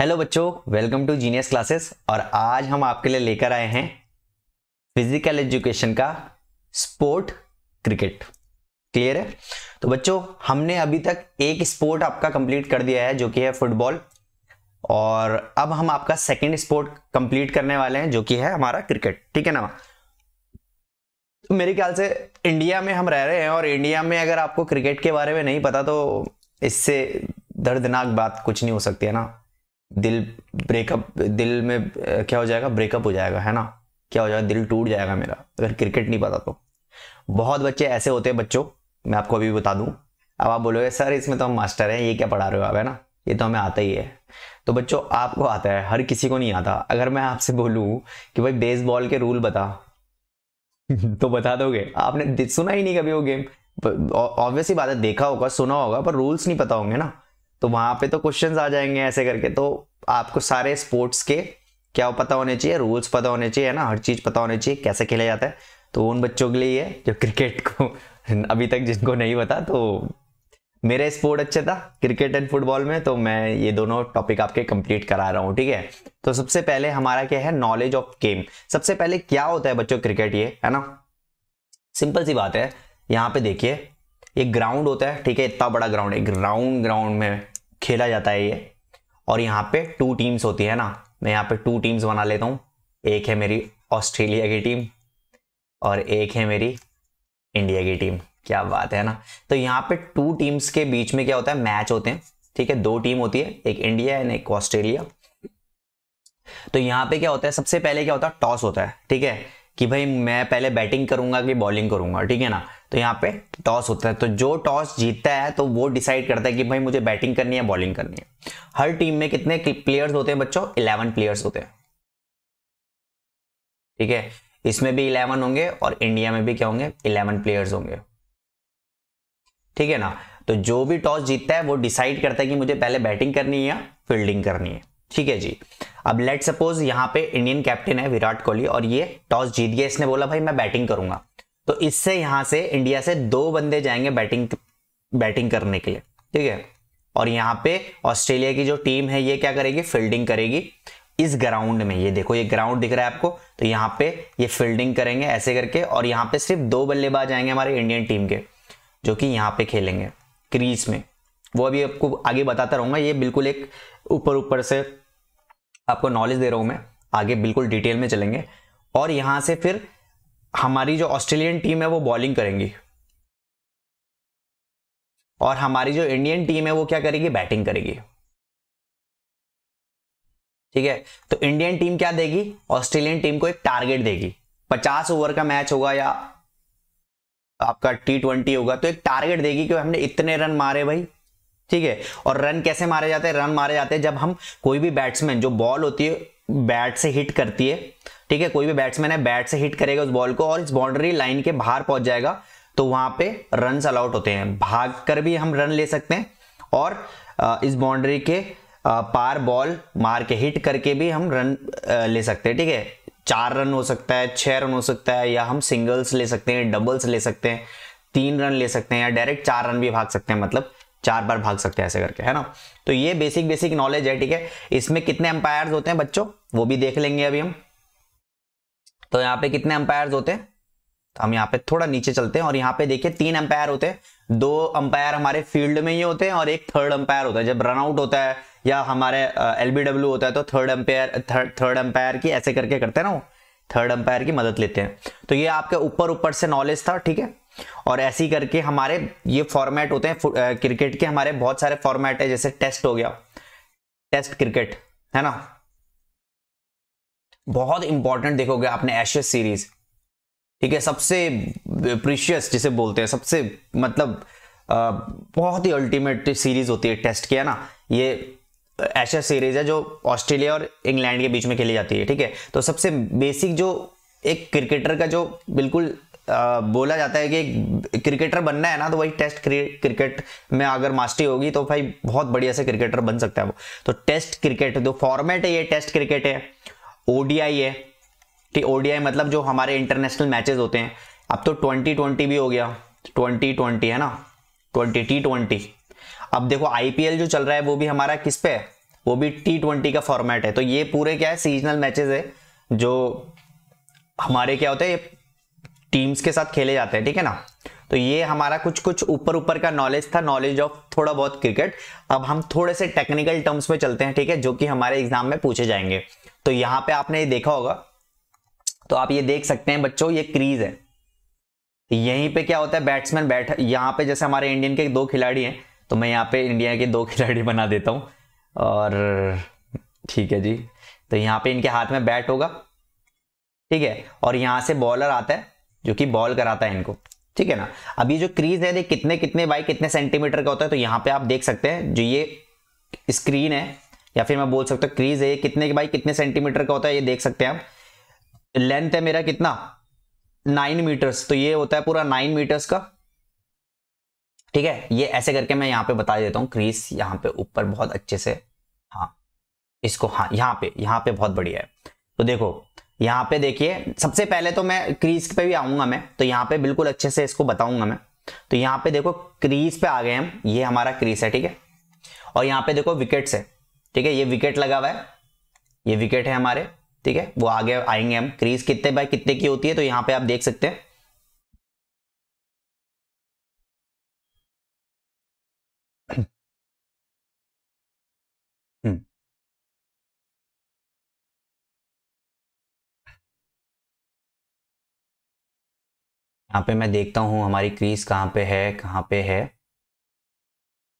Hello बच्चों welcome to genius classes और आज हम आपके लिए लेकर आए हैं फिजिकल एजुकेशन का स्पोर्ट क्रिकेट क्लियर है तो बच्चों हमने अभी तक एक स्पोर्ट आपका कंप्लीट कर दिया है जो कि है फुटबॉल और अब हम आपका सेकंड स्पोर्ट कंप्लीट करने वाले हैं जो कि है हमारा क्रिकेट ठीक है ना तो मेरे ख्याल से इंडिया में हम रह रहे हैं और इंडिया में अगर आपको क्रिकेट के बारे में नहीं पता तो इससे दर्दनाक बात कुछ नहीं हो सकती है ना दिल ब्रेकअप दिल में क्या हो जाएगा ब्रेकअप हो जाएगा है ना क्या हो जाएगा दिल टूट जाएगा मेरा अगर क्रिकेट नहीं पता तो बहुत बच्चे ऐसे होते हैं बच्चों मैं आपको अभी बता दूं अब आप बोलोगे सर इसमें तो हम मास्टर हैं ये क्या पढ़ा रहे हो आप है ना ये तो हमें आता ही है तो बच्चों आपको आता है हर किसी को नहीं आता अगर मैं आपसे बोलूँ कि भाई बेसबॉल के रूल बता तो बता दोगे आपने सुना ही नहीं कभी वो गेम ऑब्वियसली बात है देखा होगा सुना होगा पर रूल्स नहीं पता होंगे ना तो वहां पे तो क्वेश्चंस आ जाएंगे ऐसे करके तो आपको सारे स्पोर्ट्स के क्या पता होने चाहिए रूल्स पता होने चाहिए है ना हर चीज़ पता होनी चाहिए कैसे खेला जाता है तो उन बच्चों के लिए है जो क्रिकेट को अभी तक जिनको नहीं पता तो मेरे स्पोर्ट अच्छे था क्रिकेट एंड फुटबॉल में तो मैं ये दोनों टॉपिक आपके कंप्लीट करा रहा हूँ ठीक है तो सबसे पहले हमारा क्या है नॉलेज ऑफ गेम सबसे पहले क्या होता है बच्चों क्रिकेट ये है ना सिंपल सी बात है यहाँ पे देखिए एक ग्राउंड होता है ठीक है इतना बड़ा ग्राउंड है ग्राउंड ग्राउंड में खेला जाता है ये और यहाँ पे टू टीम्स होती है ना मैं यहाँ पे टू टीम्स बना लेता हूँ एक है मेरी ऑस्ट्रेलिया की टीम और एक है मेरी इंडिया की टीम क्या बात है ना तो यहाँ पे टू टीम्स के बीच में क्या होता है मैच होते हैं ठीक है दो टीम होती है एक इंडिया एंड एक ऑस्ट्रेलिया तो यहाँ पे क्या होता है सबसे पहले क्या होता है टॉस होता है ठीक है कि भाई मैं पहले बैटिंग करूंगा कि बॉलिंग करूंगा ठीक है ना तो यहाँ पे टॉस होता है तो जो टॉस जीतता है तो वो डिसाइड करता है कि भाई मुझे बैटिंग करनी है बॉलिंग करनी है हर टीम में कितने प्लेयर्स होते हैं बच्चों इलेवन प्लेयर्स होते हैं ठीक है इसमें भी इलेवन होंगे और इंडिया में भी क्या होंगे इलेवन प्लेयर्स होंगे ठीक है ना तो जो भी टॉस जीतता है वो डिसाइड करता है कि मुझे पहले बैटिंग करनी है या फील्डिंग करनी है ठीक है जी अब लेट सपोज यहाँ पे इंडियन कैप्टन है विराट कोहली और ये टॉस जीत गया इसने बोला भाई मैं बैटिंग करूंगा तो इससे यहाँ से इंडिया से दो बंदे जाएंगे बैटिंग बैटिंग करने के लिए ठीक है और यहाँ पे ऑस्ट्रेलिया की जो टीम है ये क्या करेगी फील्डिंग करेगी इस ग्राउंड में ये देखो ये ग्राउंड दिख रहा है आपको तो यहाँ पे ये फील्डिंग करेंगे ऐसे करके और यहाँ पे सिर्फ दो बल्लेबाज आएंगे हमारे इंडियन टीम के जो कि यहाँ पे खेलेंगे क्रीज में वो अभी आपको आगे बताता रहूंगा ये बिल्कुल एक ऊपर ऊपर से आपको नॉलेज दे रहा हूँ मैं आगे बिल्कुल डिटेल में चलेंगे और यहाँ से फिर हमारी जो ऑस्ट्रेलियन टीम है वो बॉलिंग करेंगी और हमारी जो इंडियन टीम है वो क्या करेगी बैटिंग करेगी ठीक है तो इंडियन टीम क्या देगी ऑस्ट्रेलियन टीम को एक टारगेट देगी 50 ओवर का मैच होगा या आपका टी ट्वेंटी होगा तो एक टारगेट देगी कि हमने इतने रन मारे भाई ठीक है और रन कैसे मारे जाते हैं रन मारे जाते हैं जब हम कोई भी बैट्समैन जो बॉल होती है बैट से हिट करती है ठीक है कोई भी बैट्समैन है बैट से हिट करेगा उस बॉल को और इस बाउंड्री लाइन के बाहर पहुंच जाएगा तो वहां पे रन अलाउट होते हैं भाग कर भी हम रन ले सकते हैं और इस बाउंड्री के पार बॉल मार के हिट करके भी हम रन ले सकते हैं ठीक है चार रन हो सकता है छह रन हो सकता है या हम सिंगल्स ले सकते हैं डबल्स ले सकते हैं तीन रन ले सकते हैं या डायरेक्ट चार रन भी भाग सकते हैं मतलब चार बार भाग सकते हैं ऐसे करके है ना तो ये बेसिक बेसिक नॉलेज है ठीक है इसमें कितने अंपायर होते हैं बच्चों वो भी देख लेंगे अभी हम तो यहाँ पे कितने अंपायर होते हैं तो हम यहाँ पे थोड़ा नीचे चलते हैं और यहाँ पे देखिए तीन अंपायर होते हैं दो अंपायर हमारे फील्ड में ही होते हैं और एक थर्ड अंपायर होता है जब रनआउट होता है या हमारे एलबीडब्ल्यू होता है तो थर्ड अंपायर थर्ड अंपायर की ऐसे करके करते हैं ना वो थर्ड अंपायर की मदद लेते हैं तो ये आपके ऊपर ऊपर से नॉलेज था ठीक है और ऐसी करके हमारे ये फॉर्मेट होते हैं क्रिकेट के हमारे बहुत सारे फॉर्मेट है जैसे टेस्ट हो गया टेस्ट क्रिकेट है ना बहुत इंपॉर्टेंट देखोगे आपने एशियस सीरीज ठीक है सबसे प्रीशियस जिसे बोलते हैं सबसे मतलब बहुत ही अल्टीमेट सीरीज होती है टेस्ट की है ना ये एशिया सीरीज है जो ऑस्ट्रेलिया और इंग्लैंड के बीच में खेली जाती है ठीक है तो सबसे बेसिक जो एक क्रिकेटर का जो बिल्कुल बोला जाता है कि क्रिकेटर बनना है ना तो वही टेस्ट क्रिकेट में अगर मास्टरी होगी तो भाई बहुत बढ़िया से क्रिकेटर बन सकता है वो तो टेस्ट क्रिकेट जो फॉर्मेट है ये टेस्ट क्रिकेट है ओडीआई है ठीक ओडीआई मतलब जो हमारे इंटरनेशनल मैचेस होते हैं अब तो ट्वेंटी ट्वेंटी भी हो गया ट्वेंटी ट्वेंटी है ना ट्वेंटी टी ट्वेंटी अब देखो आईपीएल जो चल रहा है वो भी हमारा किस पे है वो भी टी ट्वेंटी का फॉर्मेट है तो ये पूरे क्या है सीजनल मैचेस है जो हमारे क्या होते हैं टीम्स के साथ खेले जाते हैं ठीक है ना तो ये हमारा कुछ कुछ ऊपर ऊपर का नॉलेज था नॉलेज ऑफ थोड़ा बहुत क्रिकेट अब हम थोड़े से टेक्निकल टर्म्स में चलते हैं ठीक है जो कि हमारे एग्जाम में पूछे जाएंगे तो यहाँ पे आपने ये देखा होगा तो आप ये देख सकते हैं बच्चों ये क्रीज है यहीं पे क्या होता है बैट्समैन बैठ यहाँ पे जैसे हमारे इंडियन के दो खिलाड़ी हैं तो मैं यहाँ पे इंडिया के दो खिलाड़ी बना देता हूँ और ठीक है जी तो यहाँ पे इनके हाथ में बैट होगा ठीक है और यहाँ से बॉलर आता है जो कि बॉल कराता है इनको ठीक है ना अब ये जो क्रीज है देख कितने कितने बाई कितने सेंटीमीटर का होता है तो यहाँ पे आप देख सकते हैं जो ये स्क्रीन है या फिर मैं बोल सकता हूँ क्रीज है ये कितने बाई कितने सेंटीमीटर का होता है ये देख सकते हैं आप लेंथ है मेरा कितना नाइन मीटर्स तो ये होता है पूरा नाइन मीटर्स का ठीक है ये ऐसे करके मैं यहाँ पे बता देता हूँ क्रीज यहाँ पे ऊपर बहुत अच्छे से हाँ इसको हाँ यहाँ पे यहाँ पे बहुत बढ़िया है तो देखो यहाँ पे देखिए सबसे पहले तो मैं क्रीज पे भी आऊंगा मैं तो यहाँ पे बिल्कुल अच्छे से इसको बताऊंगा मैं तो यहाँ पे देखो क्रीज पे आ गए हम ये हमारा क्रीज है ठीक है और यहाँ पे देखो विकेट्स है ठीक है ये विकेट लगा हुआ है ये विकेट है हमारे ठीक है वो आगे आएंगे हम क्रीज कितने बाय कितने की होती है तो यहाँ पे आप देख सकते हैं यहाँ पे मैं देखता हूँ हमारी क्रीज कहाँ पे है कहाँ पे है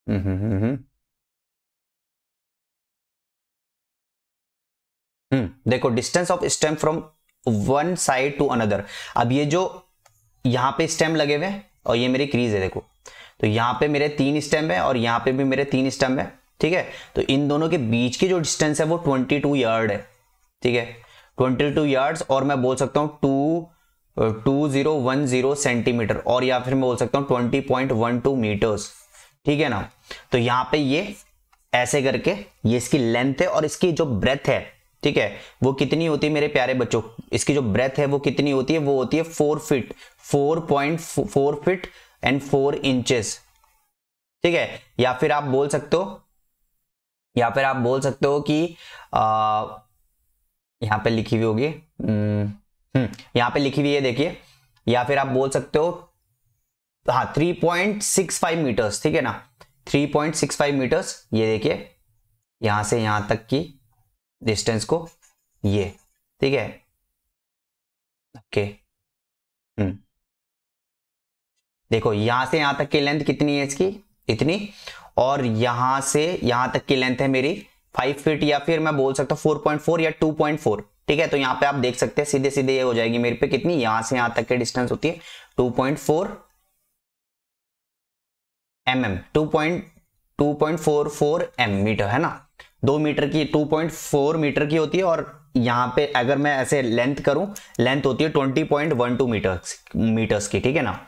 हम्म, हम्म, हम्म, हम्म। देखो distance of stem from one side to another अब ये जो यहाँ पे स्टेम लगे हुए और ये मेरी क्रीज है देखो तो यहाँ पे मेरे तीन स्टेम है और यहाँ पे भी मेरे तीन स्टेम है ठीक है तो इन दोनों के बीच की जो डिस्टेंस है वो ट्वेंटी टू यार्ड है ठीक है ट्वेंटी टू यार्ड और मैं बोल सकता हूँ two two zero one zero centimetre और या फिर मैं बोल सकता हूं twenty point one two metres ठीक है ना तो यहां पे ये ऐसे करके ये इसकी लेंथ है और इसकी जो ब्रेथ है ठीक है वो कितनी होती है मेरे प्यारे बच्चों इसकी जो ब्रेथ है वो कितनी होती है वो होती है four feet four point four feet and four inches ठीक है या फिर आप बोल सकते हो या फिर आप बोल सकते हो कि आ, पर पे लिखी हुई होगी हम्म, हम्म। यहां पे लिखी हुई है देखिए या फिर आप बोल सकते हो हाँ three point six five metres ठीक है ना three point six five metres ये देखिए यहां से यहां तक की डिस्टेंस को ये ठीक है ओके हम्म। देखो यहां से यहां तक की लेंथ कितनी है इसकी इतनी और यहां से यहां तक की लेंथ है मेरी फाइव फीट या फिर मैं बोल सकता हूं फोर पॉइंट फोर या टू पॉइंट फोर ठीक है तो यहाँ पे आप देख सकते हैं सीधे सीधे ये हो जाएगी मेरे पे कितनी यहां से यहां तक की डिस्टेंस होती है two point four M M two point two point four four M metre है ना दो मीटर की टू पॉइंट फोर मीटर की होती है और यहाँ पे अगर मैं ऐसे लेंथ करूं लेंथ होती है twenty point one two metres metres की ठीक है ना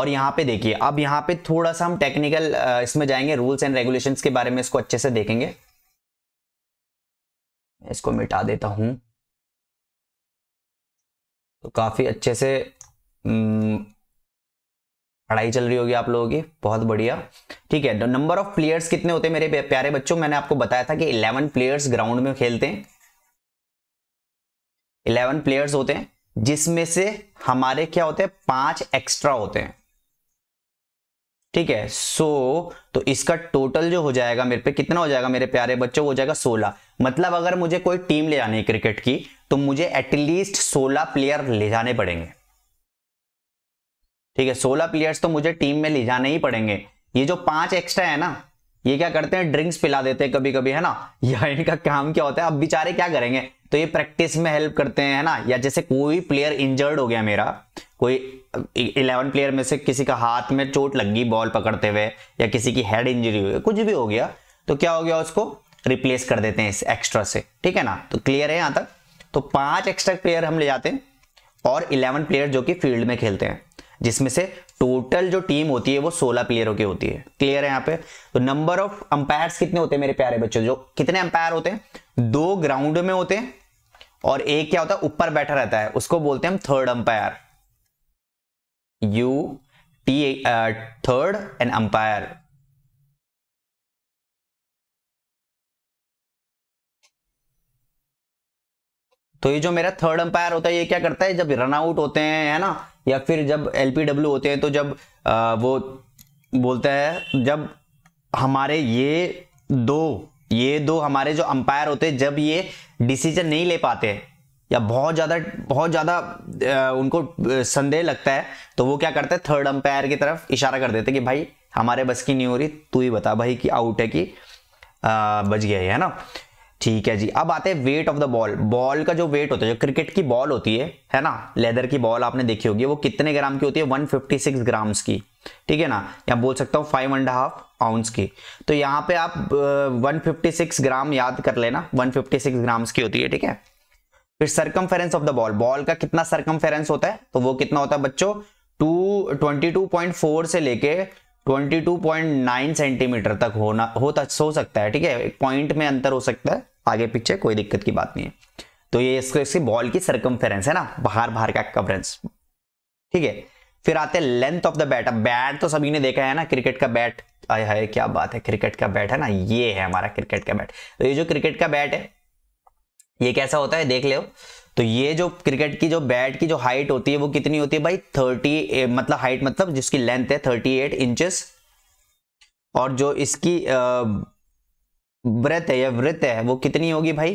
और यहाँ पे देखिए अब यहाँ पे थोड़ा सा हम टेक्निकल इसमें जाएंगे रूल्स एंड रेगुलेशंस के बारे में इसको अच्छे से देखेंगे इसको मिटा देता हूं तो काफ़ी अच्छे से पढ़ाई चल रही होगी आप लोगों की बहुत बढ़िया ठीक है नंबर ऑफ प्लेयर्स कितने होते हैं मेरे प्यारे बच्चों मैंने आपको बताया था कि इलेवन प्लेयर्स ग्राउंड में खेलते हैं इलेवन प्लेयर्स होते हैं जिसमें से हमारे क्या होते हैं पांच एक्स्ट्रा होते हैं ठीक है सो so, तो इसका टोटल जो हो जाएगा मेरे पे कितना हो जाएगा मेरे प्यारे बच्चों वो हो जाएगा सोलह मतलब अगर मुझे कोई टीम ले जानी है क्रिकेट की तो मुझे एटलीस्ट सोलह प्लेयर ले जाने पड़ेंगे ठीक है सोलह प्लेयर्स तो मुझे टीम में ले जाने ही पड़ेंगे ये जो पांच एक्स्ट्रा है ना ये क्या करते हैं ड्रिंक्स पिला देते हैं कभी कभी है ना या इनका काम क्या होता है अब बेचारे क्या करेंगे तो ये प्रैक्टिस में हेल्प करते हैं है ना या जैसे कोई प्लेयर इंजर्ड हो गया मेरा कोई इलेवन प्लेयर में से किसी का हाथ में चोट लग गई बॉल पकड़ते हुए या किसी की हेड इंजरी हुई कुछ भी हो गया तो क्या हो गया उसको रिप्लेस कर देते हैं इस एक्स्ट्रा से ठीक है ना तो क्लियर है यहां तक तो पांच एक्स्ट्रा प्लेयर हम ले जाते हैं और इलेवन प्लेयर जो कि फील्ड में खेलते हैं जिसमें से टोटल जो टीम होती है वो सोलह प्लेयरों की होती है क्लियर है यहाँ पे तो नंबर ऑफ अंपायर कितने होते हैं मेरे प्यारे बच्चों जो कितने अंपायर होते हैं दो ग्राउंड में होते हैं और एक क्या होता है ऊपर बैठा रहता है उसको बोलते हैं हम third umpire U T third and umpire तो ये जो मेरा थर्ड अंपायर होता है ये क्या करता है जब रनआउट होते हैं है ना या फिर जब डब्ल्यू होते हैं तो जब आ, वो बोलता है जब हमारे ये दो ये दो हमारे जो अंपायर होते हैं जब ये डिसीजन नहीं ले पाते या बहुत ज़्यादा बहुत ज़्यादा उनको संदेह लगता है तो वो क्या करते हैं थर्ड अंपायर की तरफ इशारा कर देते कि भाई हमारे बस की नहीं हो रही तू ही बता भाई कि आउट है कि आ, बच गया है ना ठीक है जी अब आते हैं weight of the ball ball का जो वेट होता है जो क्रिकेट की बॉल होती है है ना लेदर की बॉल आपने देखी होगी वो कितने ग्राम की होती है 156 ग्राम्स की ठीक है ना या बोल सकता हूँ फाइव एंड हाफ आउंस की तो यहाँ पे आप वन फिफ्टी सिक्स ग्राम याद कर लेना वन फिफ्टी सिक्स ग्राम्स की होती है ठीक है फिर circum of the ball ball का कितना सरकम होता है तो वो कितना होता है बच्चों two twenty two point four से लेके 22.9 सेंटीमीटर तक होना होता हो सकता है ठीक है एक पॉइंट में अंतर हो सकता है आगे पीछे कोई दिक्कत की बात नहीं है तो ये इसको इसकी बॉल की सरकमफेरेंस है ना बाहर बाहर का कवरेंस ठीक है फिर आते हैं लेंथ ऑफ द बैट अब बैट तो सभी ने देखा है ना क्रिकेट का बैट आय हाय क्या बात है क्रिकेट का बैट है ना ये है हमारा क्रिकेट का बैट तो ये जो क्रिकेट का बैट है ये कैसा होता है देख ले तो ये जो क्रिकेट की जो बैट की जो हाइट होती है वो कितनी होती है भाई थर्टी मतलब हाइट मतलब जिसकी लेंथ है थर्टी एट इंचेस और जो इसकी व्रत है या वृत्त है वो कितनी होगी भाई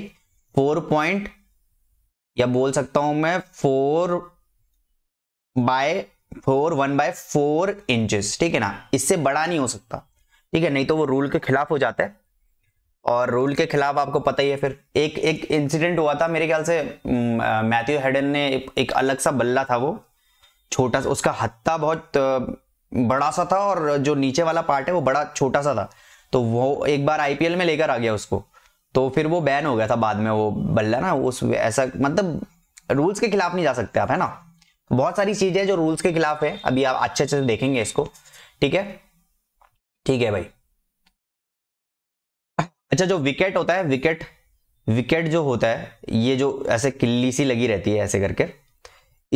फोर पॉइंट या बोल सकता हूं मैं four by four one by four inches ठीक है ना इससे बड़ा नहीं हो सकता ठीक है नहीं तो वो रूल के खिलाफ हो जाता है और रूल के खिलाफ आपको पता ही है फिर एक एक इंसिडेंट हुआ था मेरे ख्याल से मैथ्यू हेडन ने एक, एक अलग सा बल्ला था वो छोटा सा उसका हत्ता बहुत बड़ा सा था और जो नीचे वाला पार्ट है वो बड़ा छोटा सा था तो वो एक बार आईपीएल में लेकर आ गया उसको तो फिर वो बैन हो गया था बाद में वो बल्ला ना उस ऐसा मतलब रूल्स के खिलाफ नहीं जा सकते आप है ना बहुत सारी चीजें जो रूल्स के खिलाफ है अभी आप अच्छे अच्छे से देखेंगे इसको ठीक है ठीक है भाई अच्छा जो विकेट होता है विकेट विकेट जो होता है ये जो ऐसे किल्ली सी लगी रहती है ऐसे करके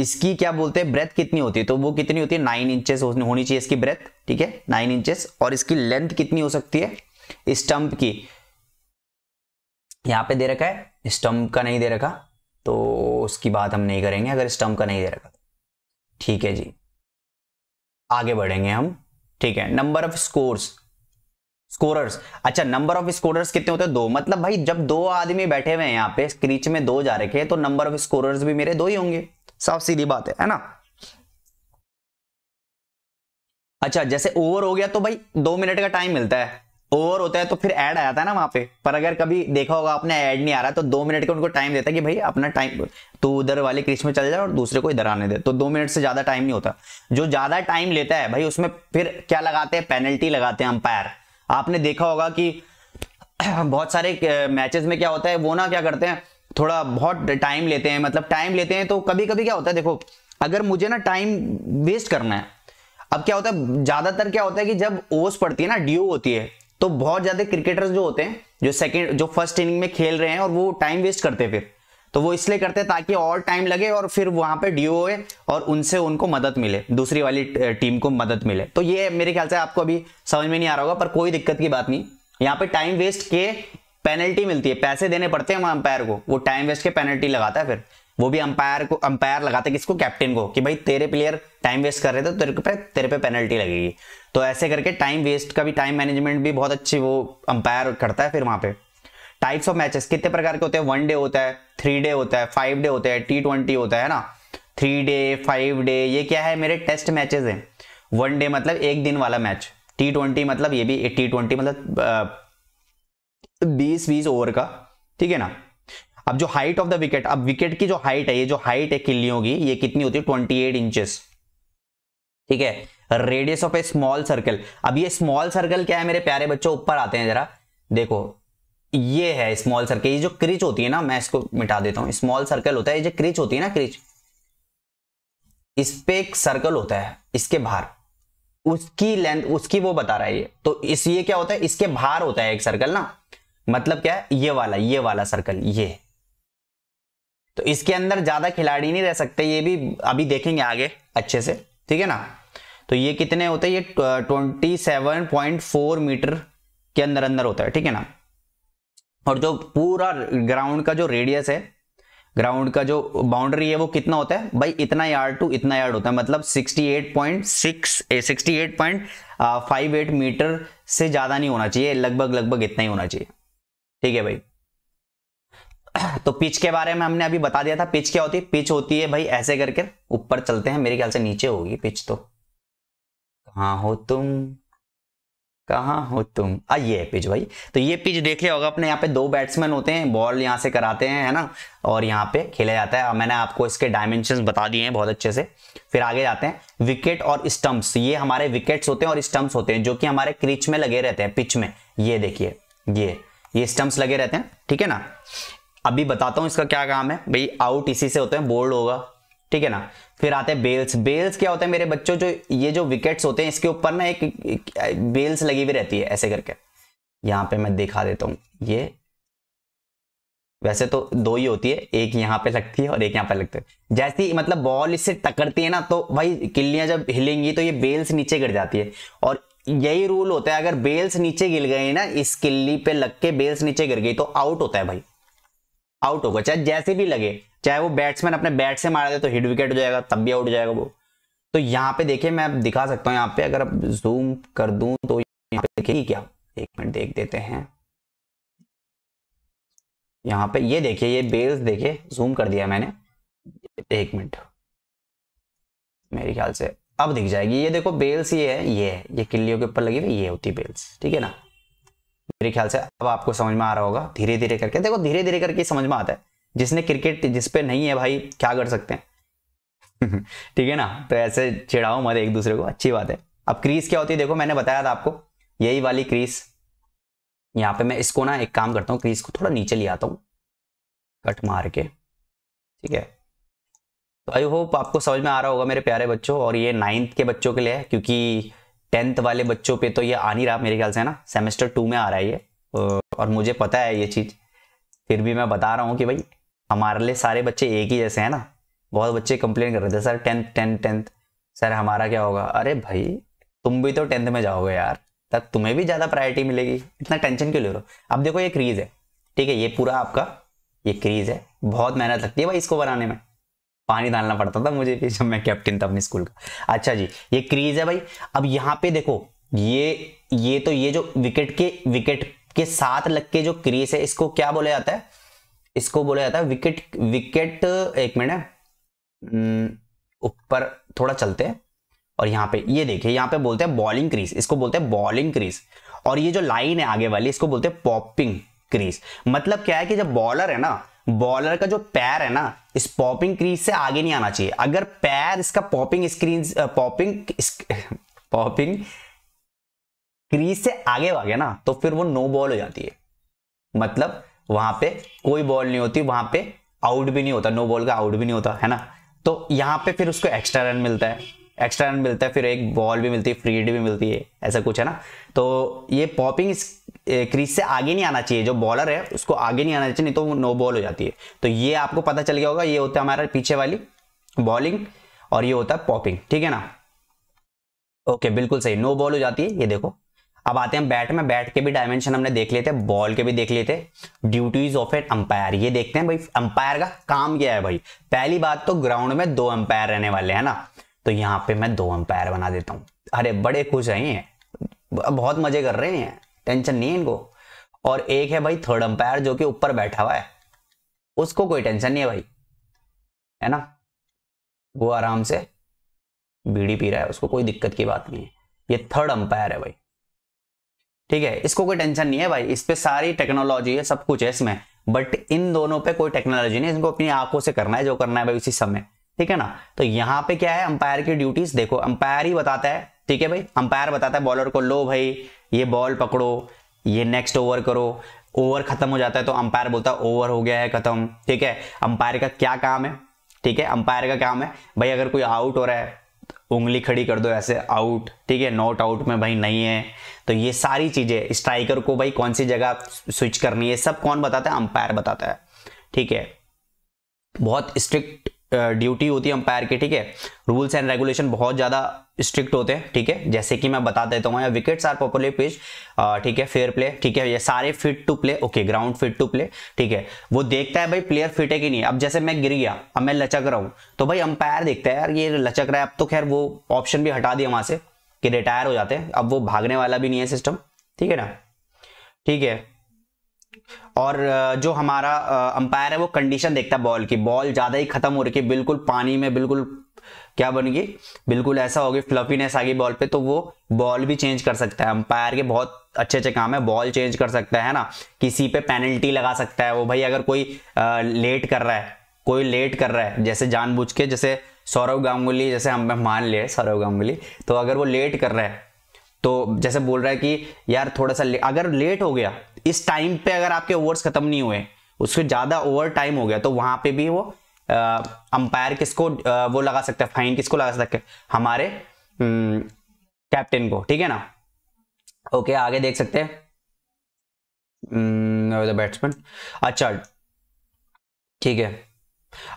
इसकी क्या बोलते हैं ब्रेथ कितनी होती है तो वो कितनी होती है नाइन इंचेस होनी चाहिए इसकी ब्रेथ ठीक है नाइन इंचेस और इसकी लेंथ कितनी हो सकती है स्टंप की यहाँ पे दे रखा है स्टंप का नहीं दे रखा तो उसकी बात हम नहीं करेंगे अगर स्टंप का नहीं दे रखा तो। ठीक है जी आगे बढ़ेंगे हम ठीक है नंबर ऑफ स्कोर्स स्कोरर्स अच्छा नंबर ऑफ स्कोरर्स कितने होते हैं दो मतलब भाई जब दो आदमी बैठे हुए हैं यहाँ पे क्रीच में दो जा रखे हैं तो नंबर ऑफ स्कोरर्स भी मेरे दो ही होंगे साफ सीधी बात है है ना अच्छा जैसे ओवर हो गया तो भाई दो मिनट का टाइम मिलता है ओवर होता है तो फिर एड आ जाता है ना वहां पे पर अगर कभी देखा होगा आपने एड नहीं आ रहा तो दो मिनट का उनको टाइम देता है कि भाई अपना टाइम तो उधर वाले क्रिच में चले जाओ और दूसरे को इधर आने दे तो दो मिनट से ज्यादा टाइम नहीं होता जो ज्यादा टाइम लेता है भाई उसमें फिर क्या लगाते हैं पेनल्टी लगाते हैं अंपायर आपने देखा होगा कि बहुत सारे मैचेस में क्या होता है वो ना क्या करते हैं थोड़ा बहुत टाइम लेते हैं मतलब टाइम लेते हैं तो कभी कभी क्या होता है देखो अगर मुझे ना टाइम वेस्ट करना है अब क्या होता है ज्यादातर क्या होता है कि जब ओस पड़ती है ना ड्यू होती है तो बहुत ज्यादा क्रिकेटर्स जो होते हैं जो सेकेंड जो फर्स्ट इनिंग में खेल रहे हैं और वो टाइम वेस्ट करते हैं फिर तो वो इसलिए करते ताकि और टाइम लगे और फिर वहां पे डीओ और उनसे उनको मदद मिले दूसरी वाली टीम को मदद मिले तो ये मेरे ख्याल से आपको अभी समझ में नहीं आ रहा होगा पर कोई दिक्कत की बात नहीं यहाँ पे टाइम वेस्ट के पेनल्टी मिलती है पैसे देने पड़ते हैं अंपायर को वो टाइम वेस्ट के पेनल्टी लगाता है फिर वो भी अंपायर को अंपायर लगाते किसको कैप्टन को कि भाई तेरे प्लेयर टाइम वेस्ट कर रहे थे तो तेरे पे तेरे पे पेनल्टी लगेगी तो ऐसे करके टाइम वेस्ट का भी टाइम मैनेजमेंट भी बहुत अच्छी वो अंपायर करता है फिर वहां पे टाइप्स ऑफ मैचेस कितने प्रकार के होते हैं वन डे होता है थ्री डे होता है फाइव डे होता है टी ट्वेंटी होता है ना थ्री डे फाइव डे ये क्या है मेरे टेस्ट मैचेस हैं वन डे मतलब एक दिन वाला मैच टी ट्वेंटी मतलब ये भी टी ट्वेंटी मतलब बीस बीस ओवर का ठीक है ना अब जो हाइट ऑफ द विकेट अब विकेट की जो हाइट है ये जो हाइट है किल्लियों की ये कितनी होती है ट्वेंटी एट इंचेस ठीक है radius of a small circle अब ये स्मॉल सर्कल क्या है मेरे प्यारे बच्चों ऊपर आते हैं जरा देखो ये है स्मॉल सर्कल ये जो क्रिच होती है ना मैं इसको मिटा देता हूं स्मॉल सर्कल होता है ये जो क्रिच होती है ना क्रिच इस पे एक सर्कल होता है इसके बाहर उसकी लेंथ उसकी वो बता रहा है ये तो इस ये क्या होता है इसके बाहर होता है एक सर्कल ना मतलब क्या है ये वाला ये वाला सर्कल ये तो इसके अंदर ज्यादा खिलाड़ी नहीं रह सकते ये भी अभी देखेंगे आगे अच्छे से ठीक है ना तो ये कितने होते हैं ये twenty seven point four metre के अंदर अंदर होता है ठीक है ना और जो पूरा ग्राउंड का जो रेडियस है ग्राउंड का जो बाउंड्री है वो कितना होता है भाई इतना यार्ड टू इतना यार्ड होता है मतलब 68.6 68.58 मीटर से ज्यादा नहीं होना चाहिए लगभग लगभग इतना ही होना चाहिए ठीक है भाई तो पिच के बारे में हमने अभी बता दिया था पिच क्या होती है पिच होती है भाई ऐसे करके ऊपर चलते हैं मेरे ख्याल से नीचे होगी पिच तो कहा हो तुम कहाँ हो तुम आ ये पिच भाई तो ये पिच देखे होगा अपने यहाँ पे दो बैट्समैन होते हैं बॉल यहाँ से कराते हैं है ना और यहाँ पे खेला जाता है मैंने आपको इसके डायमेंशन बता दिए हैं बहुत अच्छे से फिर आगे जाते हैं विकेट और स्टम्प्स ये हमारे विकेट्स होते हैं और स्टम्प्स होते हैं जो कि हमारे क्रिच में लगे रहते हैं पिच में ये देखिए ये ये स्टम्प्स लगे रहते हैं ठीक है ना अभी बताता हूँ इसका क्या काम है भाई आउट इसी से होते हैं बोल्ड होगा ठीक है ना फिर आते हैं बेल्स बेल्स क्या होते हैं मेरे बच्चों जो ये जो विकेट्स होते हैं इसके ऊपर ना एक, बेल्स लगी हुई रहती है ऐसे करके यहाँ पे मैं दिखा देता हूँ ये वैसे तो दो ही होती है एक यहाँ पे लगती है और एक यहाँ पे लगती है जैसे ही मतलब बॉल इससे टकरती है ना तो भाई किल्लियां जब हिलेंगी तो ये बेल्स नीचे गिर जाती है और यही रूल होता है अगर बेल्स नीचे गिर गए ना इस किल्ली पे लग के बेल्स नीचे गिर गई तो आउट होता है भाई आउट होगा चाहे जैसे भी लगे चाहे वो बैट्समैन अपने बैट से मारा दे तो हिट विकेट हो जाएगा तब भी आउट हो जाएगा वो तो यहाँ पे देखिए मैं दिखा सकता हूँ यहाँ पे अगर अब जूम कर दूं तो यहाँ पे देखिए क्या एक मिनट देख देते हैं यहाँ पे ये देखिए ये बेल्स देखिए जूम कर दिया मैंने एक मिनट मेरे ख्याल से अब दिख जाएगी ये देखो बेल्स ये है ये है ये किल्लियों के ऊपर लगी हुई ये होती बेल्स ठीक है ना मेरे ख्याल से अब आपको समझ में आ रहा होगा धीरे धीरे करके देखो धीरे धीरे करके समझ में आता है जिसने क्रिकेट जिसपे नहीं है भाई क्या कर सकते हैं ठीक है ना तो ऐसे चिड़ाओ मत एक दूसरे को अच्छी बात है अब क्रीज क्या होती है देखो मैंने बताया था आपको यही वाली क्रीज यहाँ पे मैं इसको ना एक काम करता हूँ क्रीज को थोड़ा नीचे ले आता हूँ कट मार के ठीक है तो आई होप आपको समझ में आ रहा होगा मेरे प्यारे बच्चों और ये नाइन्थ के बच्चों के लिए है क्योंकि टेंथ वाले बच्चों पे तो ये आ नहीं रहा मेरे ख्याल से ना सेमेस्टर टू में आ रहा है ये और मुझे पता है ये चीज़ फिर भी मैं बता रहा हूँ कि भाई हमारे लिए सारे बच्चे एक ही जैसे हैं ना बहुत बच्चे कंप्लेन कर रहे थे sir tenth tenth tenth sir हमारा क्या होगा अरे भाई तुम भी तो टेंथ में जाओगे यार तब तुम्हें भी ज़्यादा प्रायोरिटी मिलेगी इतना टेंशन क्यों ले रहे हो अब देखो ये क्रीज है ठीक है ये पूरा आपका ये क्रीज है बहुत मेहनत लगती है भाई इसको बनाने में पानी डालना पड़ता था मुझे जब मैं कैप्टन था अपने स्कूल का अच्छा जी ये क्रीज है भाई अब यहाँ पे देखो ये ये तो ये जो विकेट के विकेट के साथ लग के जो क्रीज है इसको क्या बोला जाता है इसको बोला जाता है विकेट विकेट एक मिनट हम्म, ऊपर थोड़ा चलते हैं और यहाँ पे ये देखिए यहाँ पे बोलते हैं बॉलिंग क्रीज इसको बोलते हैं बॉलिंग क्रीज और ये जो लाइन है आगे वाली इसको बोलते हैं पॉपिंग क्रीज मतलब क्या है कि जब बॉलर है ना बॉलर का जो पैर है ना इस पॉपिंग क्रीज से आगे नहीं आना चाहिए अगर पैर इसका popping screen popping popping crease से आगे आ गया ना तो फिर वो नो बॉल हो जाती है मतलब वहां पे कोई बॉल नहीं होती वहां पे आउट भी नहीं होता नो बॉल का आउट भी नहीं होता है ना तो यहाँ पे फिर उसको एक्स्ट्रा रन मिलता है एक्स्ट्रा रन मिलता है फिर एक बॉल भी मिलती है फ्रीड भी मिलती है ऐसा कुछ है ना तो ये पॉपिंग क्रीज से आगे नहीं आना चाहिए जो बॉलर है उसको आगे नहीं आना चाहिए नहीं तो वो नो बॉल हो जाती है तो ये आपको पता चल गया होगा ये होता है हमारा पीछे वाली बॉलिंग और ये होता है पॉपिंग ठीक है ना ओके बिल्कुल सही नो बॉल हो जाती है ये देखो अब आते हैं बैट में बैट के भी डायमेंशन हमने देख लेते हैं बॉल के भी देख लेते हैं ड्यूटीज ऑफ एन अंपायर ये देखते हैं भाई अंपायर का काम क्या है भाई पहली बात तो ग्राउंड में दो अंपायर रहने वाले हैं ना तो यहाँ पे मैं दो अंपायर बना देता हूँ अरे बड़े खुश हैं बहुत मजे कर रहे हैं टेंशन नहीं है इनको और एक है भाई थर्ड अंपायर जो कि ऊपर बैठा हुआ है उसको कोई टेंशन नहीं है भाई है ना वो आराम से बीड़ी पी रहा है उसको कोई दिक्कत की बात नहीं है ये थर्ड अंपायर है भाई ठीक है इसको कोई टेंशन नहीं है भाई इस पर सारी टेक्नोलॉजी है सब कुछ है इसमें बट इन दोनों पे कोई टेक्नोलॉजी नहीं इनको अपनी आंखों से करना है जो करना है भाई उसी समय ठीक है ना तो यहाँ पे क्या है अंपायर की ड्यूटीज देखो अंपायर ही बताता है ठीक है भाई अंपायर बताता है बॉलर को लो भाई ये बॉल पकड़ो ये नेक्स्ट ओवर करो ओवर खत्म हो जाता है तो अंपायर बोलता है ओवर हो गया है खत्म ठीक है अंपायर का क्या काम है ठीक है अंपायर का काम है भाई अगर कोई आउट हो रहा है उंगली खड़ी कर दो ऐसे आउट ठीक है नॉट आउट में भाई नहीं है तो ये सारी चीज़ें स्ट्राइकर को भाई कौन सी जगह स्विच करनी है सब कौन बताता है अंपायर बताता है ठीक है बहुत स्ट्रिक्ट ड्यूटी होती है अंपायर की ठीक है रूल्स एंड रेगुलेशन बहुत ज़्यादा स्ट्रिक्ट होते हैं ठीक है जैसे कि मैं बता देता हूँ विकेट्स आर पॉपुलर पिच ठीक है फेयर प्ले ठीक है ये सारे fit to play okay ground fit to play ठीक है वो देखता है भाई प्लेयर फिट है कि नहीं अब जैसे मैं गिर गया अब मैं लचक रहा हूँ तो भाई अंपायर देखता है यार ये लचक रहा है अब तो खैर वो ऑप्शन भी हटा दिया वहां से कि रिटायर हो जाते हैं अब वो भागने वाला भी नहीं है सिस्टम ठीक है ना ठीक है और जो हमारा अंपायर है वो कंडीशन देखता है बॉल की बॉल ज़्यादा ही ख़त्म हो रही है बिल्कुल पानी में बिल्कुल क्या गई बिल्कुल ऐसा गया फ्लफीनेस आ गई बॉल पे तो वो बॉल भी चेंज कर सकता है अंपायर के बहुत अच्छे अच्छे काम है बॉल चेंज कर सकता है ना किसी पे पेनल्टी लगा सकता है वो भाई अगर कोई आ, लेट कर रहा है कोई लेट कर रहा है जैसे जानबूझ के जैसे सौरव गांगुली जैसे हम मान लिए सौरव गांगुली तो अगर वो लेट कर रहा है तो जैसे बोल रहा है कि यार थोड़ा सा ले, अगर लेट हो गया इस टाइम पे अगर आपके ओवर्स खत्म नहीं हुए उसके ज़्यादा ओवर टाइम हो गया तो वहां पे भी वो अंपायर किसको आ, वो लगा सकता है फाइन किसको लगा सकता है हमारे कैप्टन हम्म, को ठीक है ना ओके आगे देख सकते हैं बैट्समैन हम्म, अच्छा ठीक है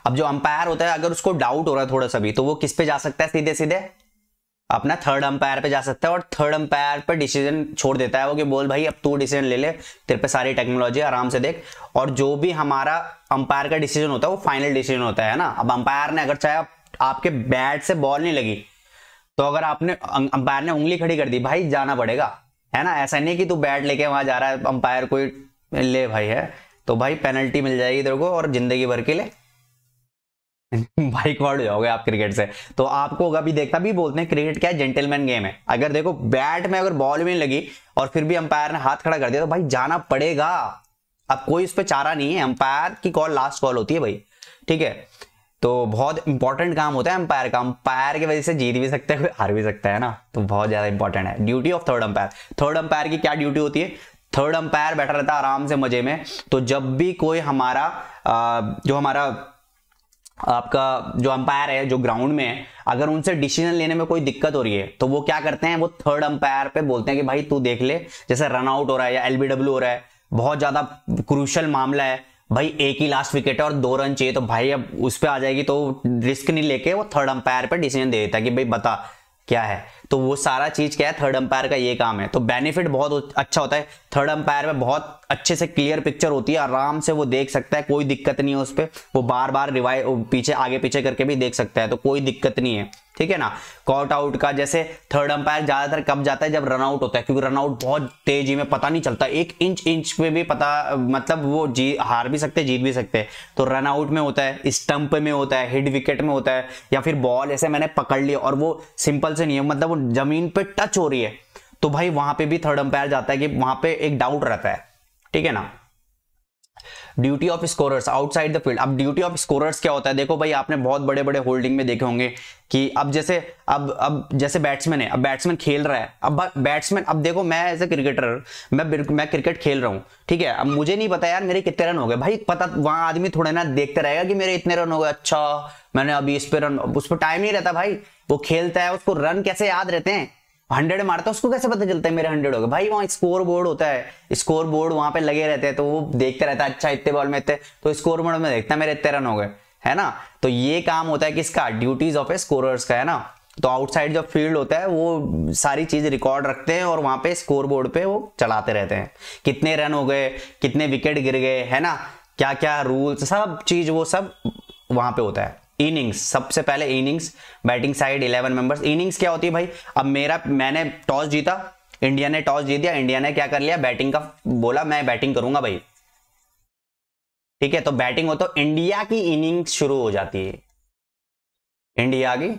अब जो अंपायर होता है अगर उसको डाउट हो रहा है थोड़ा सा भी तो वो किस पे जा सकता है सीधे सीधे अपना थर्ड अंपायर पे जा सकता है और थर्ड अंपायर पे डिसीजन छोड़ देता है वो कि बोल भाई अब तू डिसीजन ले ले तेरे पे सारी टेक्नोलॉजी आराम से देख और जो भी हमारा अंपायर का डिसीजन होता है वो फाइनल डिसीजन होता है ना अब अंपायर ने अगर चाहे आपके बैट से बॉल नहीं लगी तो अगर आपने अंपायर ने उंगली खड़ी कर दी भाई जाना पड़ेगा है ना ऐसा नहीं कि तू बैट लेके वहां जा रहा है अंपायर कोई ले भाई है तो भाई पेनल्टी मिल जाएगी तेरे को और जिंदगी भर के लिए बाइकवर्ड हो जाओगे आप क्रिकेट से तो आपको कभी देखता भी बोलते हैं क्रिकेट क्या है जेंटलमैन गेम है अगर देखो बैट में अगर बॉल में लगी और फिर भी अंपायर ने हाथ खड़ा कर दिया तो भाई जाना पड़ेगा अब कोई उस पर चारा नहीं है अंपायर की कॉल लास्ट कॉल होती है भाई ठीक है तो बहुत इंपॉर्टेंट काम होता है अंपायर का अंपायर की वजह से जीत भी सकते हैं हार भी सकता है ना तो बहुत ज्यादा इंपॉर्टेंट है duty of third umpire third umpire की क्या ड्यूटी होती है थर्ड अंपायर बैठा रहता है आराम से मजे में तो जब भी कोई हमारा जो हमारा आपका जो अंपायर है जो ग्राउंड में है अगर उनसे डिसीजन लेने में कोई दिक्कत हो रही है तो वो क्या करते हैं वो थर्ड अंपायर पे बोलते हैं कि भाई तू देख ले जैसे रनआउट हो रहा है या एलबीडब्ल्यू हो रहा है बहुत ज्यादा क्रूशल मामला है भाई एक ही लास्ट विकेट है और दो रन चाहिए तो भाई अब उस पर आ जाएगी तो रिस्क नहीं लेके वो थर्ड अंपायर पर डिसीजन दे देता है कि भाई बता क्या है तो वो सारा चीज क्या है थर्ड अंपायर का ये काम है तो बेनिफिट बहुत अच्छा होता है थर्ड अंपायर में बहुत अच्छे से क्लियर पिक्चर होती है आराम से वो देख सकता है कोई दिक्कत नहीं है उस पर वो बार बार रिवाइव पीछे आगे पीछे करके भी देख सकता है तो कोई दिक्कत नहीं है ठीक है ना कॉट आउट का जैसे थर्ड अंपायर ज्यादातर कब जाता है जब रनआउट होता है क्योंकि रनआउट बहुत तेजी में पता नहीं चलता एक इंच इंच पे भी पता मतलब वो जी हार भी सकते जीत भी सकते तो रनआउट में होता है स्टंप में होता है हिट विकेट में होता है या फिर बॉल ऐसे मैंने पकड़ लिया और वो सिंपल से नहीं है मतलब वो जमीन पर टच हो रही है तो भाई वहां पर भी थर्ड अंपायर जाता है कि वहां पर एक डाउट रहता है ठीक है ना duty of scorers outside the field अब ड्यूटी ऑफ स्कोरर्स क्या होता है देखो भाई आपने बहुत बड़े बड़े होल्डिंग में देखे होंगे कि अब जैसे अब अब जैसे बैट्समैन है अब बैट्समैन खेल रहा है अब बैट्समैन अब देखो मैं एज ए क्रिकेटर मैं मैं क्रिकेट खेल रहा हूँ ठीक है अब मुझे नहीं पता यार मेरे कितने रन हो गए भाई पता वहां आदमी थोड़े ना देखते रहेगा कि मेरे इतने रन हो गए अच्छा मैंने अभी इस पे रन उस पर टाइम नहीं रहता भाई वो खेलता है उसको रन कैसे याद रहते हैं हंड्रेड मारता है उसको कैसे पता चलता है मेरे हंड्रेड होगा भाई वहाँ स्कोर बोर्ड होता है स्कोर बोर्ड वहां पे लगे रहते हैं तो वो देखते रहता है अच्छा इतने बॉल में इतने तो स्कोर बोर्ड में देखता है मेरे इतने रन हो गए है ना तो ये काम होता है किसका ड्यूटीज ऑफ ए स्कोरर्स का है ना तो आउटसाइड जो फील्ड होता है वो सारी चीज रिकॉर्ड रखते हैं और वहां पे स्कोर बोर्ड पे वो चलाते रहते हैं कितने रन हो गए कितने विकेट गिर गए है ना क्या क्या रूल्स सब चीज वो सब वहां पे होता है इनिंग्स सबसे पहले innings batting side eleven members innings क्या होती है भाई अब मेरा मैंने टॉस जीता इंडिया ने टॉस जीत दिया इंडिया ने क्या कर लिया बैटिंग का बोला मैं बैटिंग करूंगा भाई ठीक है तो बैटिंग हो तो इंडिया की इनिंग्स शुरू हो जाती है इंडिया की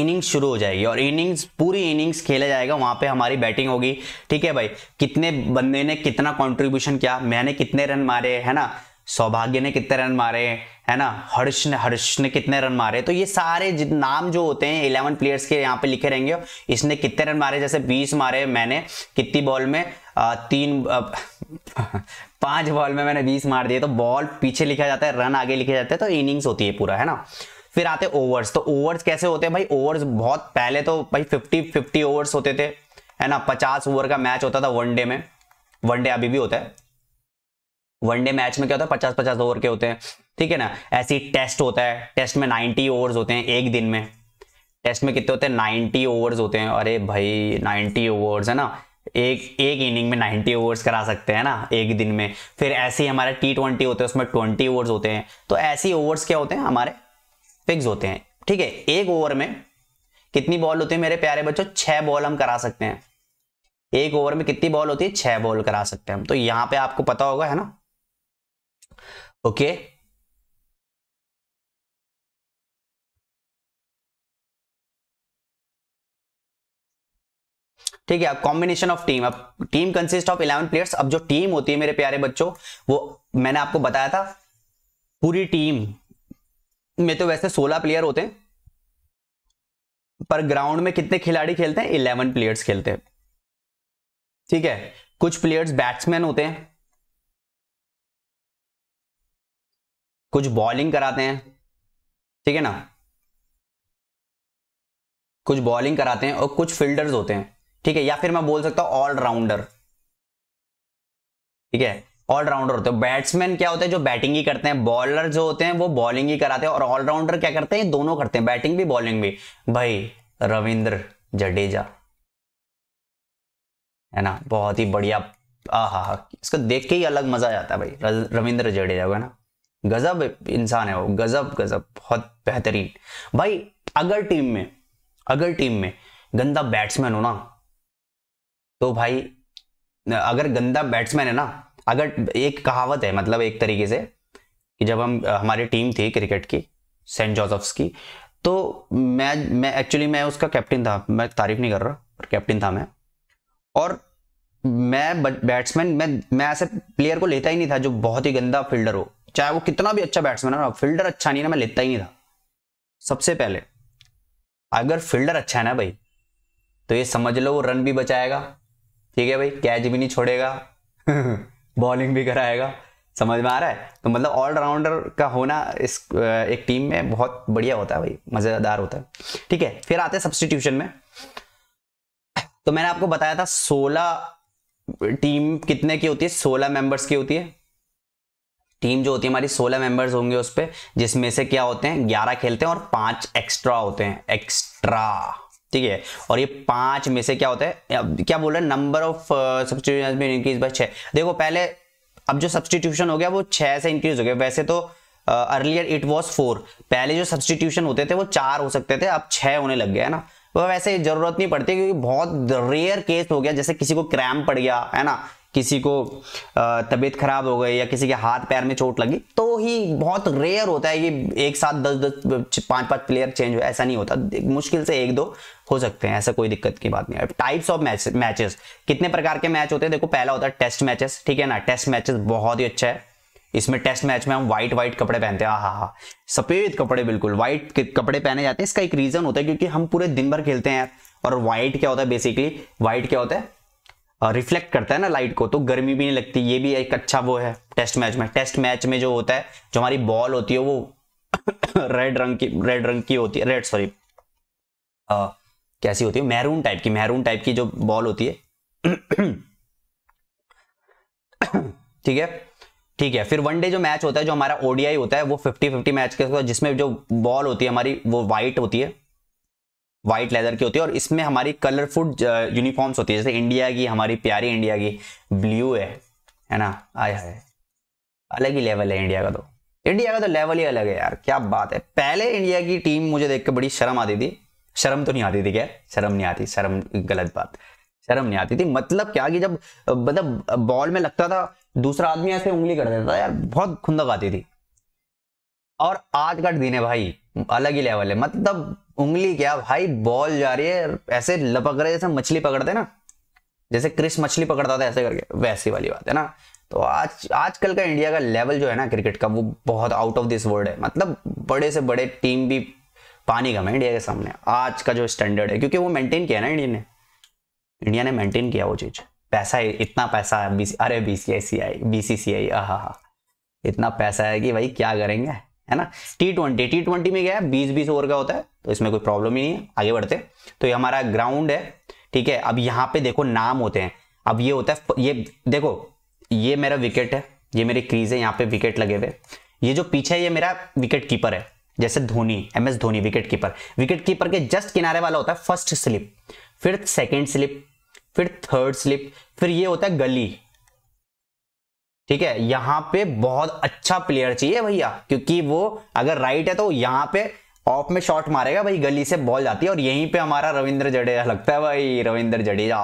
इनिंग्स शुरू हो जाएगी और इनिंग्स पूरी इनिंग्स खेला जाएगा वहां पे हमारी बैटिंग होगी ठीक है भाई कितने बंदे ने कितना कंट्रीब्यूशन किया मैंने कितने रन मारे है ना सौभाग्य ने कितने रन मारे है ना हर्ष ने हर्ष ने कितने रन मारे तो ये सारे नाम जो होते हैं इलेवन प्लेयर्स के यहाँ पे लिखे रहेंगे इसने कितने रन मारे जैसे बीस मारे मैंने कितनी बॉल में आ, तीन आ, पांच बॉल में मैंने बीस मार दिए तो बॉल पीछे लिखा जाता है रन आगे लिखे जाते हैं तो इनिंग्स होती है पूरा है ना फिर आते ओवर्स तो ओवर्स कैसे होते हैं भाई ओवर्स बहुत पहले तो भाई फिफ्टी फिफ्टी ओवर्स होते थे है ना पचास ओवर का मैच होता था वनडे में वनडे अभी भी होता है वनडे मैच में क्या होता है पचास पचास ओवर के होते हैं ठीक है ना ऐसे टेस्ट होता है टेस्ट में नाइनटी ओवर्स होते हैं एक दिन में टेस्ट में कितने होते हैं नाइनटी ओवर्स होते हैं अरे भाई नाइनटी ओवर है ना एक एक इनिंग में 90 ओवर्स करा सकते हैं ना एक दिन में फिर ऐसे ही हमारे टी ट्वेंटी होते हैं उसमें 20 ओवर्स होते हैं तो ऐसे ओवर्स क्या होते हैं हमारे फिक्स होते हैं ठीक है एक ओवर में कितनी बॉल होती है मेरे प्यारे बच्चों छह बॉल हम करा सकते हैं एक ओवर में कितनी बॉल होती है छह बॉल करा सकते हैं हम तो यहाँ पे आपको पता होगा है ना ओके ठीक है अब कॉम्बिनेशन ऑफ टीम अब team consist of eleven players अब जो टीम होती है मेरे प्यारे बच्चों वो मैंने आपको बताया था पूरी टीम में तो वैसे सोलह प्लेयर होते हैं पर ग्राउंड में कितने खिलाड़ी खेलते हैं इलेवन प्लेयर्स खेलते हैं ठीक है कुछ प्लेयर्स बैट्समैन होते हैं कुछ बॉलिंग कराते हैं ठीक है ना कुछ बॉलिंग कराते हैं और कुछ फील्डर्स होते हैं ठीक है या फिर मैं बोल सकता हूं ऑलराउंडर ठीक है ऑलराउंडर होते हैं बैट्समैन क्या होते हैं जो बैटिंग ही करते हैं बॉलर जो होते हैं वो बॉलिंग ही कराते हैं और ऑलराउंडर क्या करते हैं दोनों करते हैं बैटिंग भी बॉलिंग भी भाई रविंद्र जडेजा है ना बहुत ही बढ़िया हाँ इसको देख के ही अलग मजा आता है भाई रविंद्र जडेजा को है ना गजब इंसान है वो गजब गजब बहुत बेहतरीन भाई अगर टीम में अगर टीम में गंदा बैट्समैन हो ना तो भाई अगर गंदा बैट्समैन है ना अगर एक कहावत है मतलब एक तरीके से कि जब हम हमारी टीम थी क्रिकेट की सेंट जोसेफ्स की तो मैं मैं एक्चुअली मैं उसका कैप्टन था मैं तारीफ नहीं कर रहा पर कैप्टन था मैं और मैं बैट्समैन मैं मैं ऐसे प्लेयर को लेता ही नहीं था जो बहुत ही गंदा फील्डर हो चाहे वो कितना भी अच्छा बैट्समैन है ना फील्डर अच्छा नहीं ना मैं लेता ही नहीं था सबसे पहले अगर फील्डर अच्छा है ना भाई तो ये समझ लो वो रन भी बचाएगा ठीक है भाई कैच भी नहीं छोड़ेगा बॉलिंग भी कराएगा समझ में आ रहा है तो मतलब ऑलराउंडर का होना इस एक टीम में बहुत बढ़िया होता है भाई मजेदार होता है ठीक है फिर आते हैं सब्सटीट्यूशन में तो मैंने आपको बताया था सोलह टीम कितने की होती है सोलह मेंबर्स की होती है टीम जो होती है हमारी 16 मेंबर्स होंगे उस पर जिसमें से क्या होते हैं 11 खेलते हैं और पांच एक्स्ट्रा होते हैं एक्स्ट्रा ठीक है और ये पांच में से क्या होते हैं क्या बोल रहे हैं नंबर ऑफ सब्सटीट्यूशन भी इंक्रीज बाय छः देखो पहले अब जो सब्सटीट्यूशन हो गया वो छह से इंक्रीज हो गया वैसे तो अर्लियर इट वॉज फोर पहले जो सब्सटीट्यूशन होते थे वो चार हो सकते थे अब छह होने लग गया है ना वो तो वैसे जरूरत नहीं पड़ती क्योंकि बहुत रेयर केस हो गया जैसे किसी को क्रैम पड़ गया है ना किसी को तबीयत खराब हो गई या किसी के हाथ पैर में चोट लगी तो ही बहुत रेयर होता है कि एक साथ दस दस पांच पांच प्लेयर चेंज हो ऐसा नहीं होता मुश्किल से एक दो हो सकते हैं ऐसा कोई दिक्कत की बात नहीं है टाइप्स ऑफ मैचेस कितने प्रकार के मैच होते हैं देखो पहला होता है टेस्ट मैचेस ठीक है ना टेस्ट मैचेस बहुत ही अच्छा है इसमें टेस्ट मैच में हम व्हाइट व्हाइट कपड़े पहनते हैं हाँ हाँ सफेद कपड़े बिल्कुल व्हाइट कपड़े पहने जाते हैं इसका एक रीजन होता है क्योंकि हम पूरे दिन भर खेलते हैं और व्हाइट क्या होता है बेसिकली व्हाइट क्या होता है रिफ्लेक्ट करता है ना लाइट को तो गर्मी भी नहीं लगती ये भी एक अच्छा वो है टेस्ट मैच में टेस्ट मैच में जो होता है जो हमारी बॉल होती है वो रेड रंग की रेड रंग की होती है रेड सॉरी कैसी होती है मैरून टाइप की मैरून टाइप की जो बॉल होती है ठीक है ठीक है फिर वनडे जो मैच होता है जो हमारा ओडीआई होता है वो फिफ्टी फिफ्टी मैच के जिसमें जो बॉल होती है हमारी वो व्हाइट होती है व्हाइट लेदर की होती है और इसमें हमारी कलरफुल यूनिफॉर्म्स uh, होती है जैसे इंडिया की हमारी प्यारी इंडिया की ब्लू है है ना आय है अलग ही लेवल है इंडिया का तो इंडिया का तो लेवल ही अलग है यार क्या बात है पहले इंडिया की टीम मुझे देख के बड़ी शर्म आती थी शर्म तो नहीं आती थी क्या शर्म नहीं आती शर्म गलत बात शर्म नहीं आती थी मतलब क्या कि जब मतलब बॉल में लगता था दूसरा आदमी ऐसे उंगली कर देता था यार बहुत खुंदक आती थी और आज का दिन है भाई अलग ही लेवल है मतलब उंगली क्या भाई बॉल जा रही है ऐसे लपक रहे जैसे मछली पकड़ते ना जैसे क्रिस मछली पकड़ता था ऐसे करके वैसी वाली बात है ना तो आज आजकल का इंडिया का लेवल जो है ना क्रिकेट का वो बहुत आउट ऑफ दिस वर्ल्ड है मतलब बड़े से बड़े टीम भी पानी गम है इंडिया के सामने आज का जो स्टैंडर्ड है क्योंकि वो मेंटेन किया ना इंडिया ने इंडिया ने मेंटेन किया वो चीज़ पैसा है इतना पैसा है बीसी अरे बी सी आई सी आई बी सी सी आई हाँ हाँ इतना पैसा है कि भाई क्या करेंगे है ना टी ट्वेंटी टी ट्वेंटी में क्या है बीस बीस ओवर का होता है तो इसमें कोई प्रॉब्लम ही नहीं है आगे बढ़ते तो ये हमारा ग्राउंड है ठीक है अब यहाँ पे देखो नाम होते हैं अब ये होता है ये देखो ये मेरा विकेट है ये मेरी क्रीज है यहाँ पे विकेट लगे हुए ये जो पीछे है ये मेरा विकेट कीपर है जैसे Dhoni M S Dhoni wicket keeper wicket keeper के जस्ट किनारे वाला होता है फर्स्ट स्लिप फिर सेकेंड स्लिप फिर थर्ड स्लिप फिर ये होता है गली ठीक है यहां पे बहुत अच्छा प्लेयर चाहिए भैया क्योंकि वो अगर राइट है तो यहां पे ऑफ में शॉट मारेगा भाई गली से बॉल जाती है और यहीं पे हमारा रविंद्र जडेजा लगता है भाई रविंद्र जडेजा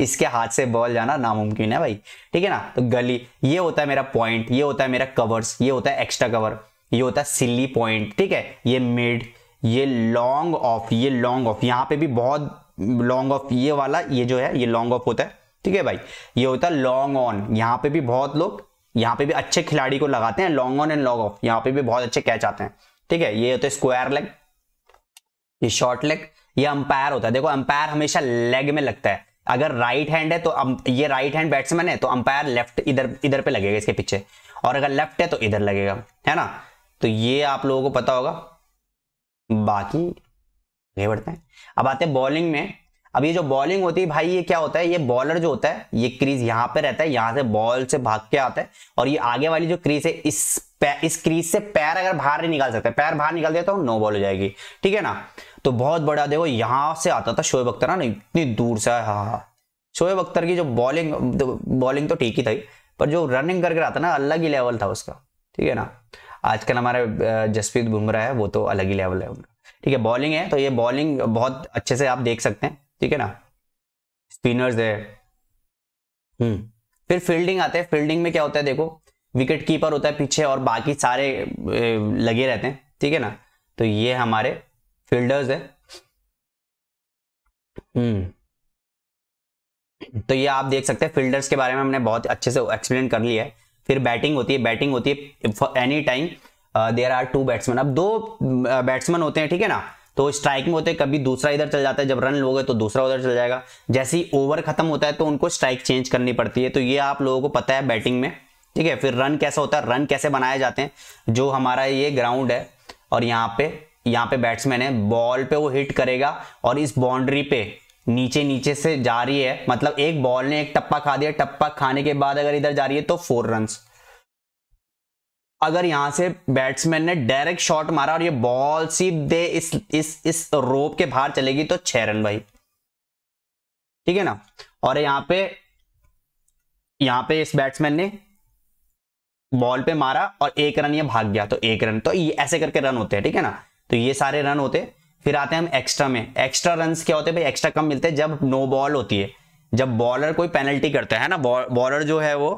इसके हाथ से बॉल जाना नामुमकिन है भाई ठीक है ना तो गली ये होता है मेरा पॉइंट ये होता है मेरा कवर्स ये होता है एक्स्ट्रा कवर ये होता है सिल्ली पॉइंट ठीक है ये मिड ये लॉन्ग ऑफ ये लॉन्ग ऑफ यहाँ पे भी बहुत लॉन्ग ऑफ ये वाला ये जो है ये लॉन्ग ऑफ होता है ठीक है भाई ये होता है लॉन्ग ऑन यहाँ पे भी बहुत लोग यहाँ पे भी अच्छे खिलाड़ी को लगाते हैं long on and long off यहाँ पे भी बहुत अच्छे कैच आते हैं ठीक है ये होता है स्क्वायर लेग ये शॉर्ट लेग ये अंपायर होता है देखो अंपायर हमेशा लेग में लगता है अगर राइट हैंड है तो um, ये राइट हैंड बैट्समैन है तो अंपायर लेफ्ट इधर इधर पे लगेगा इसके पीछे और अगर लेफ्ट है तो इधर लगेगा है ना तो ये आप लोगों को पता होगा बाकी बढ़ते हैं अब आते हैं बॉलिंग में अब ये जो बॉलिंग होती है भाई ये क्या होता है ये बॉलर जो होता है ये क्रीज यहां पे रहता है यहां से बॉल से भाग के आता है और ये आगे वाली जो क्रीज है इस इस क्रीज से पैर अगर बाहर नहीं निकाल सकते पैर बाहर निकाल देता तो नो बॉल हो जाएगी ठीक है ना तो बहुत बड़ा देखो यहां से आता था शोएब अख्तर ना इतनी दूर से हाँ हाँ शोएब अख्तर की जो बॉलिंग बॉलिंग तो ठीक ही थी पर जो रनिंग करके आता ना अलग ही लेवल था उसका ठीक है ना आजकल हमारे जसप्रीत बुमराह है वो तो अलग ही लेवल है उनका ठीक है बॉलिंग है तो ये बॉलिंग बहुत अच्छे से आप देख सकते हैं ठीक है ना स्पिनर्स है हम्म फिर फील्डिंग आते हैं फील्डिंग में क्या होता है देखो विकेट कीपर होता है पीछे और बाकी सारे लगे रहते हैं ठीक है ना तो ये हमारे फील्डर्स है हम्म तो ये आप देख सकते हैं फील्डर्स के बारे में हमने बहुत अच्छे से एक्सप्लेन कर लिया है फिर बैटिंग होती है बैटिंग होती है any time there are two batsman अब दो बैट्समैन होते हैं ठीक है ना तो स्ट्राइक में होते कभी दूसरा इधर चल जाता है जब रन लोगे तो दूसरा उधर चल जाएगा जैसे ही ओवर खत्म होता है तो उनको स्ट्राइक चेंज करनी पड़ती है तो ये आप लोगों को पता है बैटिंग में ठीक है फिर रन कैसा होता है रन कैसे बनाए जाते हैं जो हमारा ये ग्राउंड है और यहाँ पे यहाँ पे बैट्समैन है बॉल पे वो हिट करेगा और इस बाउंड्री पे नीचे नीचे से जा रही है मतलब एक बॉल ने एक टप्पा खा दिया टप्पा खाने के बाद अगर इधर जा रही है तो फोर रन्स अगर यहां से बैट्समैन ने डायरेक्ट शॉट मारा और ये बॉल सीधे इस इस इस रोप के बाहर चलेगी तो छह रन भाई ठीक है ना और यहां पे यहां पे इस बैट्समैन ने बॉल पे मारा और एक रन ये भाग गया तो एक रन तो ये ऐसे करके रन होते हैं ठीक है ना तो ये सारे रन होते फिर आते हैं हम एक्स्ट्रा में एक्स्ट्रा रन क्या होते भाई एक्स्ट्रा कम मिलते हैं जब नो बॉल होती है जब बॉलर कोई पेनल्टी करता है ना बॉलर जो है वो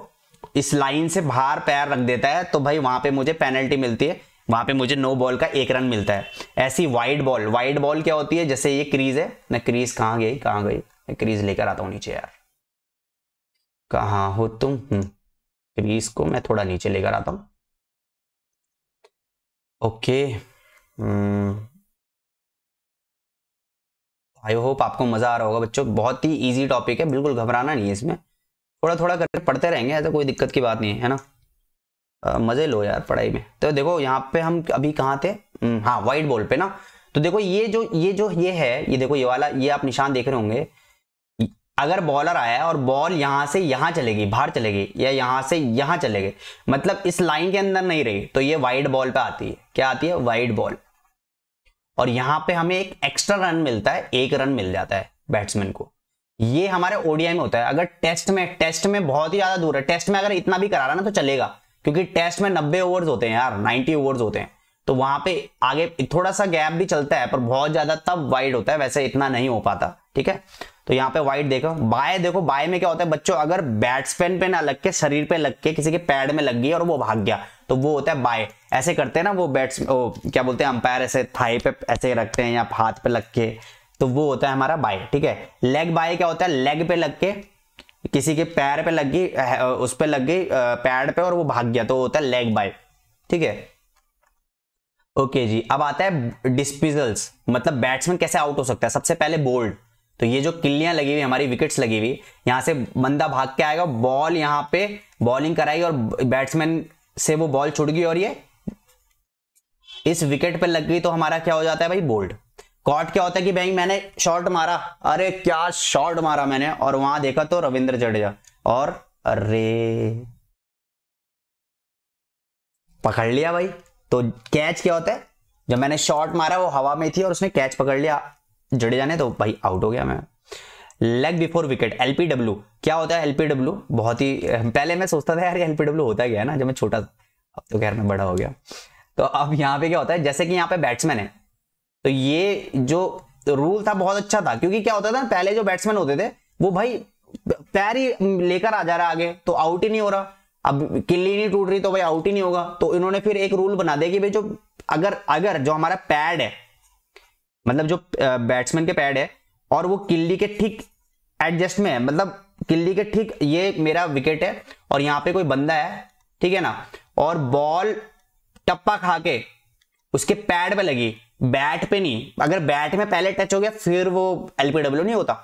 इस लाइन से बाहर पैर रख देता है तो भाई वहां पे मुझे पेनल्टी मिलती है वहां पे मुझे नो बॉल का एक रन मिलता है ऐसी वाइड बॉल वाइड बॉल क्या होती है जैसे ये क्रीज है मैं क्रीज कहां गई कहां गई मैं क्रीज लेकर आता हूं नीचे यार कहा हो तुम क्रीज हम्म, को मैं थोड़ा नीचे लेकर आता हूं ओके आई होप आपको मजा आ रहा होगा बच्चों बहुत ही इजी टॉपिक है बिल्कुल घबराना नहीं है इसमें थोड़ा थोड़ा करके पढ़ते रहेंगे ऐसे कोई दिक्कत की बात नहीं है है ना मज़े लो यार पढ़ाई में तो देखो यहाँ पे हम अभी कहाँ थे हाँ वाइट बॉल पे ना तो देखो ये जो ये जो ये है ये देखो ये वाला ये आप निशान देख रहे होंगे अगर बॉलर आया और बॉल यहां से यहां चलेगी बाहर चलेगी या यहां से यहां चलेगी मतलब इस लाइन के अंदर नहीं रही तो ये वाइड बॉल पे आती है क्या आती है वाइड बॉल और यहां पे हमें एक एक्स्ट्रा रन मिलता है एक रन मिल जाता है बैट्समैन को ये हमारे ओडीआई में होता है अगर टेस्ट में टेस्ट में बहुत ही ज्यादा दूर है टेस्ट में अगर इतना भी करा रहा ना तो चलेगा क्योंकि टेस्ट में नब्बे ओवर्स होते हैं यार नाइनटी ओवर्स होते हैं तो वहां पे आगे थोड़ा सा गैप भी चलता है पर बहुत ज्यादा तब वाइड होता है वैसे इतना नहीं हो पाता ठीक है तो यहाँ पे वाइड देखो बाय देखो बाय में क्या होता है बच्चों अगर बैट्समैन पे ना लग के शरीर पे लग के किसी के पैड में लग गई और वो भाग गया तो वो होता है बाय ऐसे करते हैं ना वो बैट्स क्या बोलते हैं अंपायर ऐसे थाई पे ऐसे रखते हैं या हाथ पे लग के तो वो होता है हमारा बाय ठीक है लेग बाय क्या होता है लेग पे लग के किसी के पैर पे लग गई उस पर लग गई पैड पे और वो भाग गया तो होता है लेग बाय ठीक है ओके जी अब आता है डिस्पिजल्स मतलब बैट्समैन कैसे आउट हो सकता है सबसे पहले बोल्ड तो ये जो किल्लियां लगी हुई हमारी विकेट्स लगी हुई यहां से बंदा भाग के आएगा बॉल यहां पे बॉलिंग कराई और बैट्समैन से वो बॉल छुट गई और ये इस विकेट पे लग गई तो हमारा क्या हो जाता है भाई बोल्ड कॉट क्या होता है कि भाई मैंने शॉर्ट मारा अरे क्या शॉर्ट मारा मैंने और वहां देखा तो रविंद्र जडेजा और अरे पकड़ लिया भाई तो कैच क्या होता है जब मैंने शॉर्ट मारा वो हवा में थी और उसने कैच पकड़ लिया जडेजा ने तो भाई आउट हो गया मैं लेग बिफोर विकेट एलपीडब्ल्यू क्या होता है एलपीडब्ल्यू बहुत ही पहले मैं सोचता था यार एलपीडब्ल्यू होता गया ना जब मैं छोटा था अब तो खैर मैं बड़ा हो गया तो अब यहाँ पे क्या होता है जैसे कि यहाँ पे बैट्समैन है तो ये जो रूल था बहुत अच्छा था क्योंकि क्या होता था पहले जो बैट्समैन होते थे वो भाई पैर ही लेकर आ जा रहा आगे तो आउट ही नहीं हो रहा अब किल्ली नहीं टूट रही तो भाई आउट ही नहीं होगा तो इन्होंने फिर एक रूल बना दिया कि भाई जो अगर अगर जो हमारा पैड है मतलब जो बैट्समैन के पैड है और वो किल्ली के ठीक एडजस्ट में है मतलब किल्ली के ठीक ये मेरा विकेट है और यहाँ पे कोई बंदा है ठीक है ना और बॉल टप्पा खा के उसके पैड पे लगी बैट पे नहीं अगर बैट में पहले टच हो गया फिर वो एलपीडब्ल्यू नहीं होता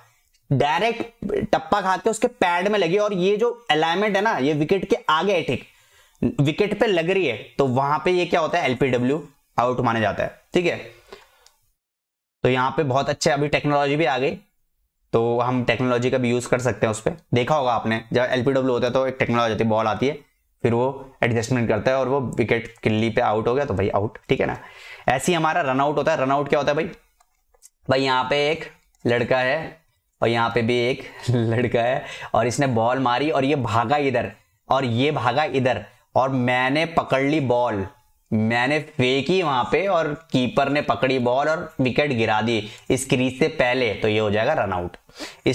डायरेक्ट टप्पा खाते उसके पैड में लगी और ये जो अलाइनमेंट है ना ये विकेट के आगे है ठीक विकेट पे लग रही है तो वहां पे ये क्या होता है एलपीडब्ल्यू आउट माने जाता है ठीक है तो यहाँ पे बहुत अच्छे अभी टेक्नोलॉजी भी आ गई तो हम टेक्नोलॉजी का भी यूज कर सकते हैं उस पर देखा होगा आपने जब एलपीडब्ल्यू होता है तो एक टेक्नोलॉजी आती है बॉल आती है फिर वो एडजस्टमेंट करता है और वो विकेट किल्ली पे आउट हो गया तो भाई आउट ठीक है ना ऐसे ही हमारा रनआउट होता है रनआउट क्या होता है भाई भाई यहाँ पे एक लड़का है और यहाँ पे भी एक लड़का है और इसने बॉल मारी और ये भागा इधर और ये भागा इधर और मैंने पकड़ ली बॉल मैंने फेंकी वहां पे और कीपर ने पकड़ी बॉल और विकेट गिरा दी इस क्रीज से पहले तो ये हो जाएगा रनआउट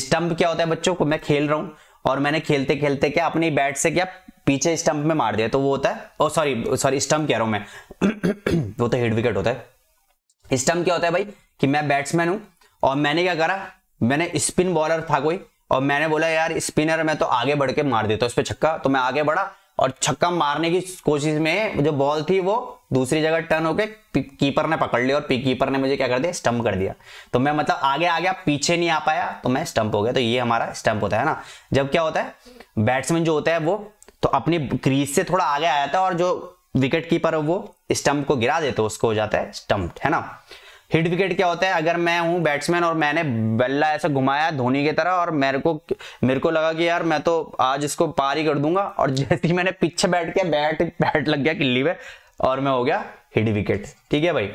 स्टंप क्या होता है बच्चों को मैं खेल रहा हूं और मैंने खेलते खेलते क्या अपनी बैट से क्या पीछे स्टंप में मार दिया तो वो होता है ओ सॉरी सॉरी स्टंप कह रहा हूँ मैं वो तो हेड विकेट होता है स्टम्प क्या होता है भाई कि मैं बैट्समैन हूं और मैंने क्या करा मैंने स्पिन बॉलर था कोई और मैंने बोला यार स्पिनर मैं तो आगे बढ़ के मार देता हूँ उस पर छक्का तो मैं आगे बढ़ा और छक्का मारने की कोशिश में जो बॉल थी वो दूसरी जगह टर्न होकर कीपर ने पकड़ लिया और कीपर ने मुझे क्या कर दिया स्टंप कर दिया तो मैं मतलब आगे आ गया पीछे नहीं आ पाया तो मैं स्टंप हो गया तो ये हमारा स्टंप होता है ना जब क्या होता है बैट्समैन जो होता है वो तो अपनी क्रीज से थोड़ा आगे आ जाता है और जो विकेट कीपर वो स्टंप को गिरा दे तो उसको हो जाता है स्टंप है ना हिट विकेट क्या होता है अगर मैं हूं बैट्समैन और मैंने बल्ला ऐसा घुमाया धोनी की तरह और मेरे को मेरे को लगा कि यार मैं तो आज इसको पार ही कर दूंगा और जैसे ही मैंने पीछे बैठ के बैट बैट लग गया किल्ली पे और मैं हो गया हिट विकेट ठीक है भाई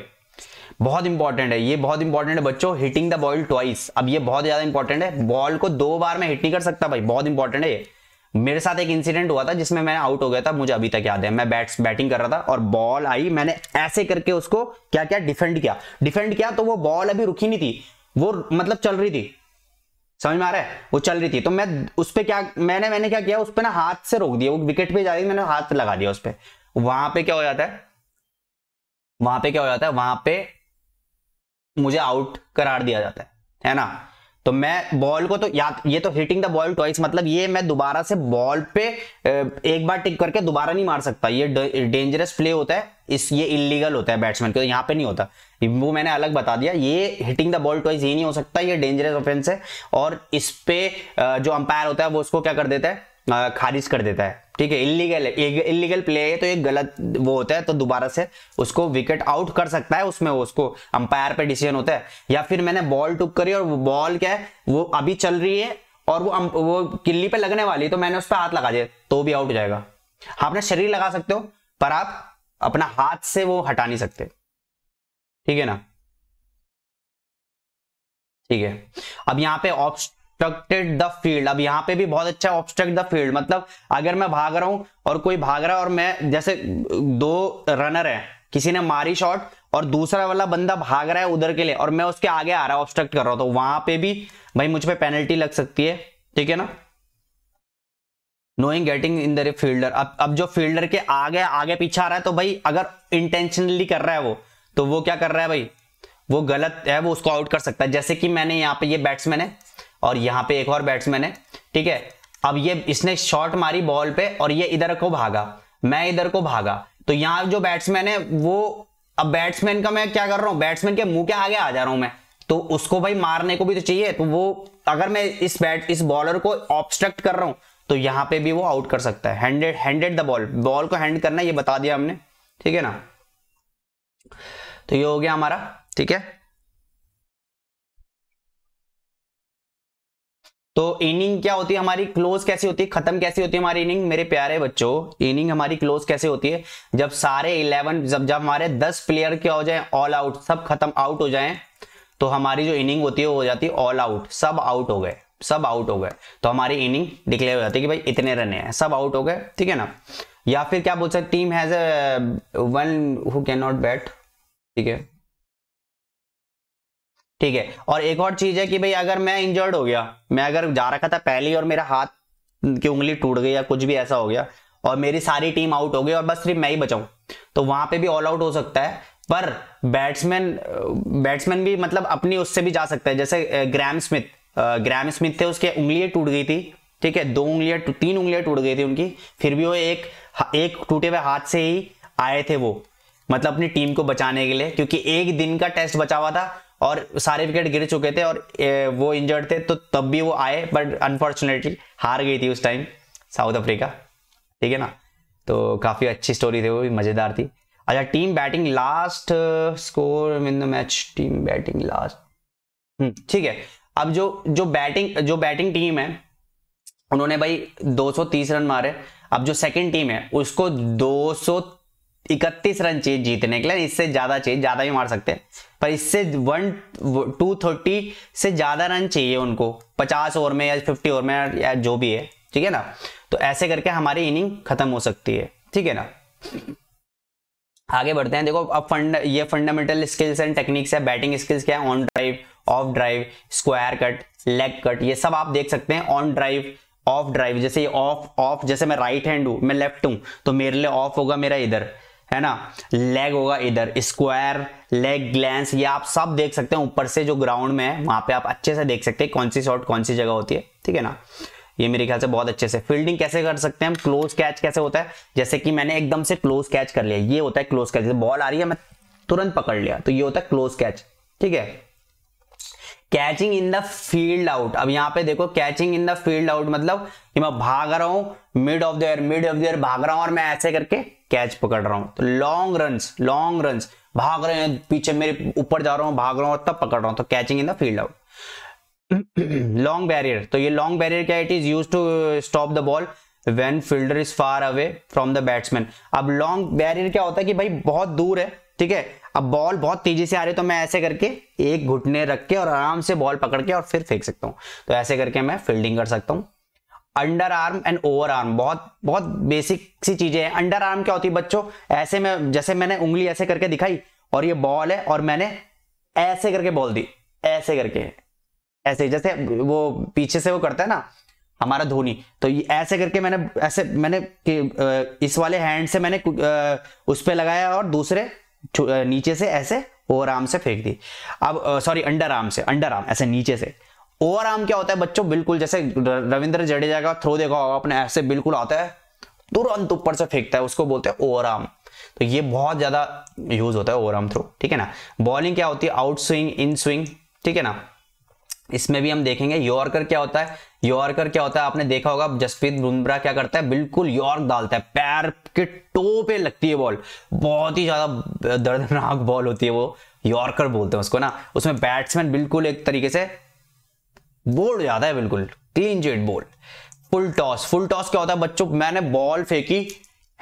बहुत इंपॉर्टेंट है ये बहुत इंपॉर्टेंट है बच्चों हिटिंग द बॉल ट्वाइस अब ये बहुत ज्यादा इंपॉर्टेंट है बॉल को दो बार मैं हिट नहीं कर सकता भाई बहुत इंपॉर्टेंट है ये मेरे साथ एक इंसिडेंट हुआ था जिसमें मैं आउट हो गया था मुझे अभी तक याद है मैं बैट, बैटिंग कर रहा था और बॉल आई मैंने ऐसे करके उसको क्या क्या डिफेंड किया डिफेंड किया तो वो बॉल अभी रुकी नहीं थी वो मतलब चल रही थी समझ में आ रहा है वो चल रही थी तो मैं उस पर क्या मैंने मैंने क्या किया उस पर ना हाथ से रोक दिया वो विकेट पे जा रही मैंने हाथ लगा दिया उस पर वहां पे क्या हो जाता है वहां पे क्या हो जाता है वहां पे मुझे आउट करार दिया जाता है है ना तो मैं बॉल को तो याद ये तो हिटिंग द बॉल टॉइस मतलब ये मैं दोबारा से बॉल पे एक बार टिक करके दोबारा नहीं मार सकता ये डेंजरस प्ले होता है इस ये इलीगल होता है बैट्समैन तो यहाँ पे नहीं होता वो मैंने अलग बता दिया ये हिटिंग द बॉल टॉइस ये नहीं हो सकता ये डेंजरस ऑफेंस है और इस पे जो अंपायर होता है वो उसको क्या कर देता है खारिज कर देता है ठीक है इलीगल है इलीगल प्ले है तो एक गलत वो होता है तो दोबारा से उसको विकेट आउट कर सकता है उसमें उसको अंपायर पे डिसीजन होता है या फिर मैंने बॉल टुक करी और बॉल क्या है वो अभी चल रही है और वो वो किल्ली पे लगने वाली तो मैंने उस पर हाथ लगा दिया तो भी आउट हो जाएगा अपना शरीर लगा सकते हो पर आप अपना हाथ से वो हटा नहीं सकते ठीक है ना ठीक है अब यहाँ पे ऑप्शन ऑब्स्ट्रक्टेड द फील्ड अब यहाँ पे भी बहुत अच्छा ऑब्स्ट्रक्ट द फील्ड मतलब अगर मैं भाग रहा हूं और कोई भाग रहा है और मैं जैसे दो रनर है किसी ने मारी शॉट और दूसरा वाला बंदा भाग रहा है उधर के लिए और मैं उसके आगे आ रहा हूं ऑब्स्ट्रक्ट कर रहा हूं तो वहां पे भी भाई मुझ पर पेनल्टी लग सकती है ठीक है ना knowing getting in the fielder अब अब जो फील्डर के आगे आगे पीछे आ रहा है तो भाई अगर इंटेंशनली कर रहा है वो तो वो क्या कर रहा है भाई वो गलत है वो उसको आउट कर सकता है जैसे कि मैंने यहाँ पे ये बैट्समैन है और यहां पे एक और बैट्समैन है ठीक है अब ये इसने शॉट मारी बॉल पे और ये इधर को भागा मैं इधर को भागा तो यहां जो बैट्समैन है वो अब बैट्समैन का मैं क्या कर रहा हूं बैट्समैन के मुंह के आगे आ जा रहा हूं मैं तो उसको भाई मारने को भी तो चाहिए तो वो अगर मैं इस बैट इस बॉलर को ऑब्स्ट्रक्ट कर रहा हूं तो यहां पे भी वो आउट कर सकता है हैंडेड द बॉल बॉल को हैंड करना ये बता दिया हमने ठीक है ना तो ये हो गया हमारा ठीक है तो इनिंग क्या होती है हमारी क्लोज कैसी होती है खत्म कैसी होती है हमारी इनिंग मेरे प्यारे बच्चों इनिंग हमारी क्लोज कैसे होती है जब सारे इलेवन जब जब हमारे दस प्लेयर क्या हो जाए ऑल आउट सब खत्म आउट हो जाए तो हमारी जो इनिंग होती है वो हो जाती है ऑल आउट सब आउट हो गए सब आउट हो गए तो हमारी इनिंग डिक्लेयर हो जाती है कि भाई इतने रन है सब आउट हो गए ठीक है ना या फिर क्या बोल सकते team has one who can not bat ठीक है ठीक है और एक और चीज है कि भाई अगर मैं इंजर्ड हो गया मैं अगर जा रखा था पहले और मेरा हाथ की उंगली टूट गई या कुछ भी ऐसा हो गया और मेरी सारी टीम आउट हो गई और बस सिर्फ मैं ही बचाऊ तो वहां पे भी ऑल आउट हो सकता है पर बैट्समैन बैट्समैन भी मतलब अपनी उससे भी जा सकता है जैसे ग्राम स्मिथ ग्राम स्मिथ थे उसके उंगलियां टूट गई थी ठीक है दो उंगलियां तीन उंगलियां टूट गई थी उनकी फिर भी वो एक एक टूटे हुए हाथ से ही आए थे वो मतलब अपनी टीम को बचाने के लिए क्योंकि एक दिन का टेस्ट बचा हुआ था और सारे विकेट गिर चुके थे और वो इंजर्ड थे तो तब भी वो आए बट अनफॉर्चुनेटली हार गई थी उस टाइम साउथ अफ्रीका ठीक है ना तो काफ़ी अच्छी स्टोरी थी वो भी मज़ेदार थी अच्छा team batting last score in the match team batting last ठीक है अब जो जो बैटिंग जो बैटिंग टीम है उन्होंने भाई 230 रन मारे अब जो सेकंड टीम है उसको इकतीस रन चाहिए जीतने के लिए इससे ज्यादा चाहिए ज्यादा भी मार सकते हैं पर इससे वन टू थर्टी से ज्यादा रन चाहिए उनको पचास ओवर में या फिफ्टी ओवर में या जो भी है ठीक है ना तो ऐसे करके हमारी इनिंग खत्म हो सकती है ठीक है ना आगे बढ़ते हैं देखो अब फंड ये फंडामेंटल स्किल्स एंड टेक्निक्स है बैटिंग स्किल्स क्या है on drive off drive square cut leg cut ये सब आप देख सकते हैं ऑन ड्राइव ऑफ ड्राइव जैसे ये ऑफ ऑफ जैसे मैं राइट हैंड हूं मैं लेफ्ट हूं तो मेरे लिए ऑफ होगा मेरा इधर है ना लेग होगा इधर स्क्वायर लेग ग्लैंस ये आप सब देख सकते हैं ऊपर से जो ग्राउंड में है वहां पे आप अच्छे से देख सकते हैं कौन सी शॉट कौन सी जगह होती है ठीक है ना ये मेरे ख्याल से बहुत अच्छे से फील्डिंग कैसे कर सकते हैं हम क्लोज कैच कैसे होता है जैसे कि मैंने एकदम से क्लोज कैच कर लिया ये होता है क्लोज कैच बॉल आ रही है मैं तुरंत पकड़ लिया तो ये होता है क्लोज कैच ठीक है catching in the field out अब यहाँ पे देखो catching in the field out मतलब कि मैं भाग रहा हूं mid off the mid off the भाग रहा हूं और मैं ऐसे करके कैच पकड़ रहा हूं तो लॉन्ग रन लॉन्ग रन भाग रहे हैं पीछे मेरे ऊपर जा रहा हूं भाग रहा हूं और तब पकड़ रहा हूं तो catching in the field out long barrier तो ये लॉन्ग बैरियर क्या it is use to stop the ball when fielder is far away from the batsman अब लॉन्ग बैरियर क्या होता है कि भाई बहुत दूर है ठीक है अब बॉल बहुत तेजी से आ रही है तो मैं ऐसे करके एक घुटने रख के और आराम से बॉल पकड़ के और फिर फेंक सकता हूं तो ऐसे करके मैं फील्डिंग कर सकता हूं under arm and over arm बहुत बहुत बेसिक सी चीजें हैं अंडर आर्म क्या होती है बच्चों ऐसे में जैसे मैंने उंगली ऐसे करके दिखाई और ये बॉल है और मैंने ऐसे करके बॉल दी ऐसे करके ऐसे जैसे वो पीछे से वो करता है ना हमारा धोनी तो ये ऐसे करके मैंने ऐसे मैंने इस वाले हैंड से मैंने उस पर लगाया और दूसरे नीचे से ऐसे ओवर आर्म से फेंक दी अब सॉरी अंडर आर्म से अंडर आर्म ऐसे नीचे से ओवर आर्म क्या होता है बच्चों बिल्कुल जैसे रविंद्र जडेजा का थ्रो देखा होगा अपने ऐसे बिल्कुल आता है तुरंत ऊपर से फेंकता है उसको बोलते हैं ओवर आर्म तो ये बहुत ज्यादा यूज होता है ओवर आर्म थ्रो ठीक है ना बॉलिंग क्या होती है आउट स्विंग इन स्विंग ठीक है ना इसमें भी हम देखेंगे यॉर्कर क्या होता है यॉर्कर क्या होता है आपने देखा होगा जसप्रीत बुमराह क्या करता है बिल्कुल यॉर्क डालता है पैर के टो पे लगती है बॉल बहुत ही ज्यादा दर्दनाक बॉल होती है वो यॉर्कर बोलते हैं उसको ना उसमें बैट्समैन बिल्कुल एक तरीके से बोल जाता है बिल्कुल क्लीन जेट बोल फुल टॉस फुल टॉस क्या होता है बच्चों मैंने बॉल फेंकी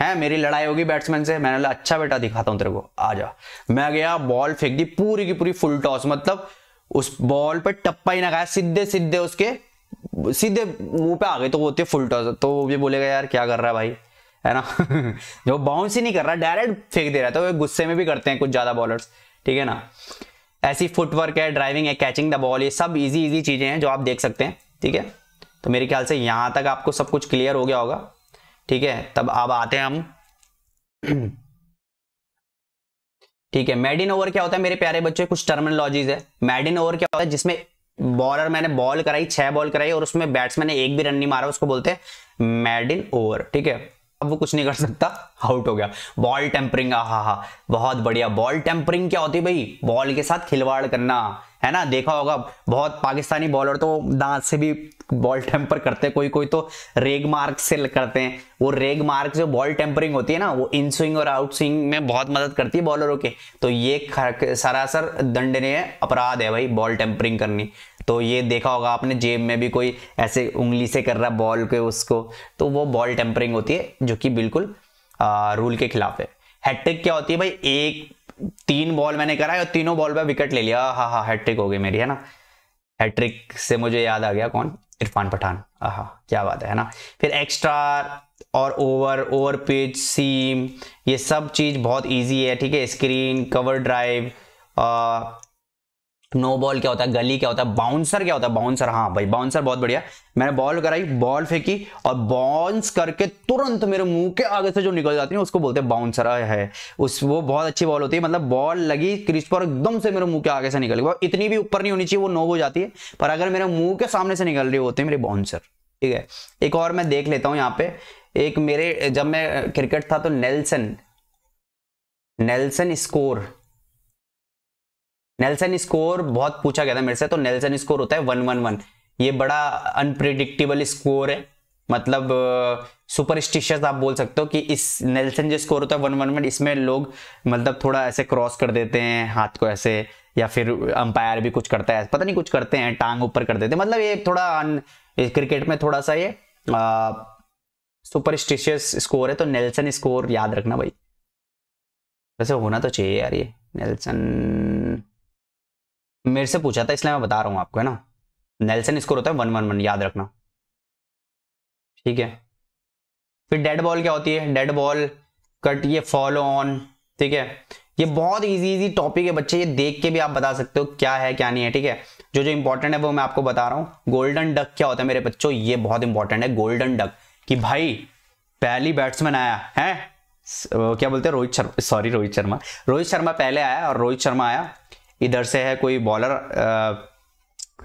है मेरी लड़ाई होगी बैट्समैन से मैंने अच्छा बेटा दिखाता हूं तेरे को आ जा मैं गया बॉल फेंक दी पूरी की पूरी फुल टॉस मतलब उस बॉल पर टप्पा ही ना सीधे सीधे उसके सीधे मुंह पे आ गए तो वो होते फुल टॉस तो ये बोलेगा यार क्या कर रहा है भाई है ना जो बाउंस ही नहीं कर रहा डायरेक्ट फेंक दे रहा था तो गुस्से में भी करते हैं कुछ ज्यादा बॉलर्स ठीक है ना ऐसी फुटवर्क है ड्राइविंग है कैचिंग द बॉल ये सब इजी इजी चीजें हैं जो आप देख सकते हैं ठीक है तो मेरे ख्याल से यहां तक आपको सब कुछ क्लियर हो गया होगा ठीक है तब अब आते हैं हम ठीक है मेडिन ओवर क्या होता है मेरे प्यारे बच्चे कुछ टर्मिनोलॉजीज है मेडिन ओवर क्या होता है जिसमें बॉलर मैंने बॉल कराई छह बॉल कराई और उसमें बैट्समैन ने एक भी रन नहीं मारा उसको बोलते हैं मेडिन ओवर ठीक है अब वो कुछ नहीं कर सकता आउट हो गया बॉल टेम्परिंग हा हा बहुत बढ़िया बॉल टेम्परिंग क्या होती है भाई बॉल के साथ खिलवाड़ करना है ना देखा होगा बहुत पाकिस्तानी बॉलर तो दांत से भी बॉल टेम्पर करते हैं कोई कोई तो रेग मार्क से करते हैं वो रेग मार्क जो बॉल टेम्परिंग होती है ना वो इन स्विंग और आउट स्विंग में बहुत मदद करती है बॉलरों के तो ये सरासर दंडनीय अपराध है भाई बॉल टेम्परिंग करनी तो ये देखा होगा आपने जेब में भी कोई ऐसे उंगली से कर रहा बॉल के उसको तो वो बॉल टेम्परिंग होती है जो कि बिल्कुल आ, रूल के खिलाफ है हैट्रिक क्या होती है भाई एक तीन बॉल मैंने कराए और तीनों बॉल पर विकेट ले लिया हाँ हाँ हैट्रिक हो गई मेरी है ना हैट्रिक से मुझे याद आ गया कौन इरफान पठान आहा क्या बात है ना फिर एक्स्ट्रा और ओवर ओवर पिच सीम ये सब चीज़ बहुत इजी है ठीक है screen cover drive no ball क्या होता है गली क्या होता है बाउंसर क्या होता है बाउंसर हाँ भाई बाउंसर बहुत बढ़िया मैंने बॉल कराई बॉल फेंकी और बाउंस करके तुरंत मेरे मुंह के आगे से जो निकल जाती है उसको बोलते हैं बाउंसर है उस वो बहुत अच्छी बॉल होती है मतलब बॉल लगी क्रिस पर एकदम से मेरे मुंह के आगे से निकल गई इतनी भी ऊपर नहीं होनी चाहिए वो नो हो जाती है पर अगर मेरे मुंह के सामने से निकल रही होती है मेरे बाउंसर ठीक है एक और मैं देख लेता हूँ यहाँ पे एक मेरे जब मैं क्रिकेट था तो Nelson Nelson score Nelson score बहुत पूछा गया था मेरे से तो नेल्सन स्कोर होता है वन वन वन ये बड़ा अनप्रिडिक्टेबल स्कोर है मतलब सुपरस्टिशियस आप बोल सकते हो कि इस नेल्सन जो स्कोर होता है वन वन वन इसमें लोग मतलब थोड़ा ऐसे क्रॉस कर देते हैं हाथ को ऐसे या फिर अंपायर भी कुछ करता है पता नहीं कुछ करते हैं टांग ऊपर कर देते हैं मतलब ये थोड़ा अन क्रिकेट में थोड़ा सा ये सुपरस्टिशियस स्कोर है तो नेल्सन स्कोर याद रखना भाई वैसे होना तो चाहिए यार ये नेल्सन मेरे से पूछा था इसलिए मैं बता रहा हूं आपको है ना नेल्सन स्कोर होता है वन वन वन याद रखना ठीक है फिर डेड बॉल क्या होती है डेड बॉल कट ये फॉलो ऑन ठीक है ये बहुत इजी इजी टॉपिक है बच्चे ये देख के भी आप बता सकते हो क्या है क्या नहीं है ठीक है जो जो इंपॉर्टेंट है वो मैं आपको बता रहा हूँ गोल्डन डक क्या होता है मेरे बच्चों ये बहुत इंपॉर्टेंट है गोल्डन डक कि भाई पहली बैट्समैन आया है क्या बोलते हैं रोहित शर्मा सॉरी रोहित शर्मा रोहित शर्मा पहले आया और रोहित शर्मा आया इधर से है कोई बॉलर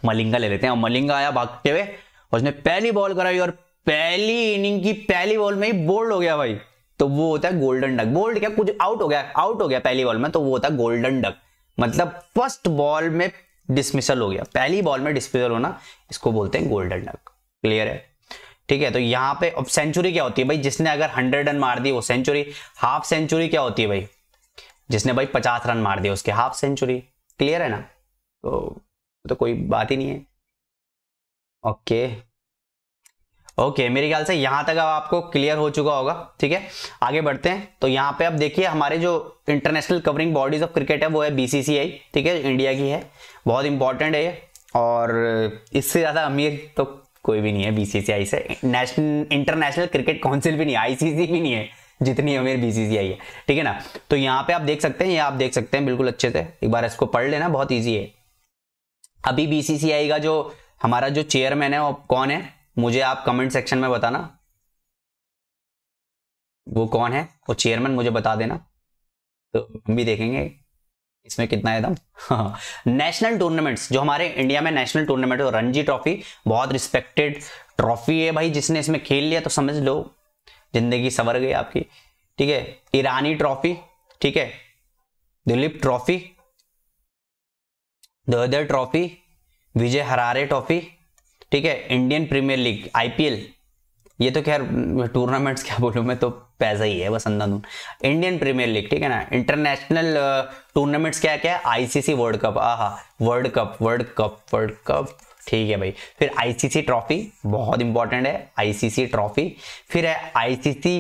मलिंगा ले लेते हैं और मलिंगा आया भागते हुए और उसने पहली बॉल कराई और पहली इनिंग की पहली बॉल में ही बोल्ड हो गया भाई तो वो होता है गोल्डन डक बोल्ड क्या कुछ आउट हो गया आउट हो गया पहली बॉल में तो वो होता है गोल्डन डक मतलब फर्स्ट बॉल में डिसमिसल हो गया पहली बॉल में डिसमिसल होना इसको बोलते हैं गोल्डन डक क्लियर है ठीक है तो यहाँ पे अब सेंचुरी क्या होती है भाई जिसने अगर हंड्रेड रन मार दी वो सेंचुरी हाफ सेंचुरी क्या होती है भाई जिसने भाई पचास रन मार दिया उसके हाफ सेंचुरी क्लियर है ना तो तो कोई बात ही नहीं है ओके ओके मेरे ख्याल से यहां तक अब आपको क्लियर हो चुका होगा ठीक है आगे बढ़ते हैं तो यहाँ पे अब देखिए हमारे जो international covering bodies of cricket है वो है बीसीसीआई ठीक है इंडिया की है बहुत इंपॉर्टेंट है ये और इससे ज़्यादा अमीर तो कोई भी नहीं है बीसीसीआई से नेशनल इंटरनेशनल क्रिकेट काउंसिल भी नहीं आईसीसी भी नहीं है जितनी अमीर बीसीसीआई है ठीक है ना तो यहाँ पे आप देख सकते हैं ये आप देख सकते हैं बिल्कुल अच्छे से एक बार इसको पढ़ लेना बहुत ईजी है अभी बीसीसीआई का जो हमारा जो चेयरमैन है वो कौन है मुझे आप कमेंट सेक्शन में बताना वो कौन है वो चेयरमैन मुझे बता देना तो हम भी देखेंगे इसमें कितना है दम नेशनल टूर्नामेंट्स जो हमारे इंडिया में नेशनल टूर्नामेंट है रणजी ट्रॉफी बहुत रिस्पेक्टेड ट्रॉफी है भाई जिसने इसमें खेल लिया तो समझ लो जिंदगी संवर गई आपकी ठीक है ईरानी ट्रॉफी ठीक है Duleep trophy Deodhar trophy Vijay Hazare trophy ठीक है इंडियन प्रीमियर लीग आईपीएल ये तो खैर टूर्नामेंट्स क्या बोलूँ मैं तो पैसा ही है बस अंधाधुन इंडियन प्रीमियर लीग ठीक है ना इंटरनेशनल टूर्नामेंट्स क्या क्या आईसीसी वर्ल्ड कप आहा world cup world cup world cup ठीक है भाई फिर आईसीसी ट्रॉफी बहुत इंपॉर्टेंट है आईसीसी ट्रॉफी फिर है ICC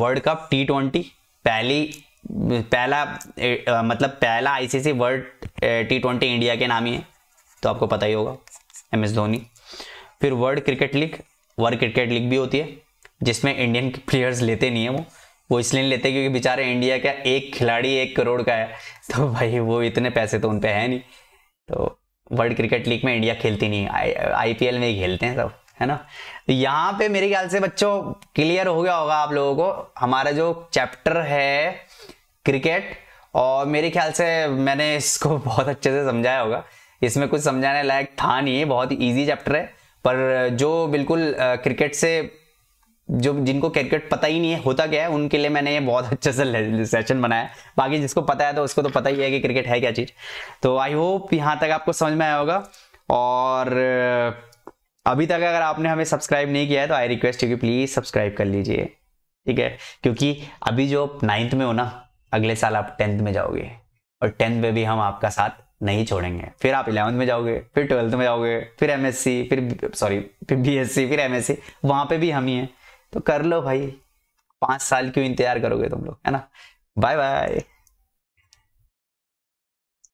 world cup T twenty पहली पहला ए, आ, मतलब पहला ICC world T twenty India के नाम ही है तो आपको पता ही होगा एम एस धोनी फिर world cricket league world cricket league भी होती है जिसमें इंडियन प्लेयर्स लेते नहीं है वो वो इसलिए नहीं लेते क्योंकि बेचारे इंडिया का एक खिलाड़ी एक करोड़ का है तो भाई वो इतने पैसे तो उन पर है नहीं तो वर्ल्ड क्रिकेट लीग में इंडिया खेलती नहीं आईपीएल में ही खेलते हैं सब है ना तो यहाँ पे मेरे ख्याल से बच्चों क्लियर हो गया होगा आप लोगों को हमारा जो चैप्टर है क्रिकेट और मेरे ख्याल से मैंने इसको बहुत अच्छे से समझाया होगा इसमें कुछ समझाने लायक था नहीं है बहुत ईजी चैप्टर है पर जो बिल्कुल क्रिकेट से जो जिनको क्रिकेट पता ही नहीं है होता क्या है उनके लिए मैंने ये बहुत अच्छे सा सेशन बनाया बाकी जिसको पता है तो उसको तो पता ही है कि क्रिकेट है क्या चीज़ तो आई होप यहाँ तक आपको समझ में आया होगा और अभी तक अगर आपने हमें सब्सक्राइब नहीं किया है तो आई रिक्वेस्ट यू कि प्लीज़ सब्सक्राइब कर लीजिए ठीक है क्योंकि अभी जो नाइन्थ में हो ना अगले साल आप टेंथ में जाओगे और टेंथ में भी हम आपका साथ नहीं छोड़ेंगे फिर आप इलेवंथ में जाओगे फिर ट्वेल्थ में जाओगे फिर एमएससी फिर सॉरी फिर बीएससी फिर एमएससी वहां पे भी हम ही हैं तो कर लो भाई पांच साल क्यों इंतजार करोगे तुम लोग है ना बाय बाय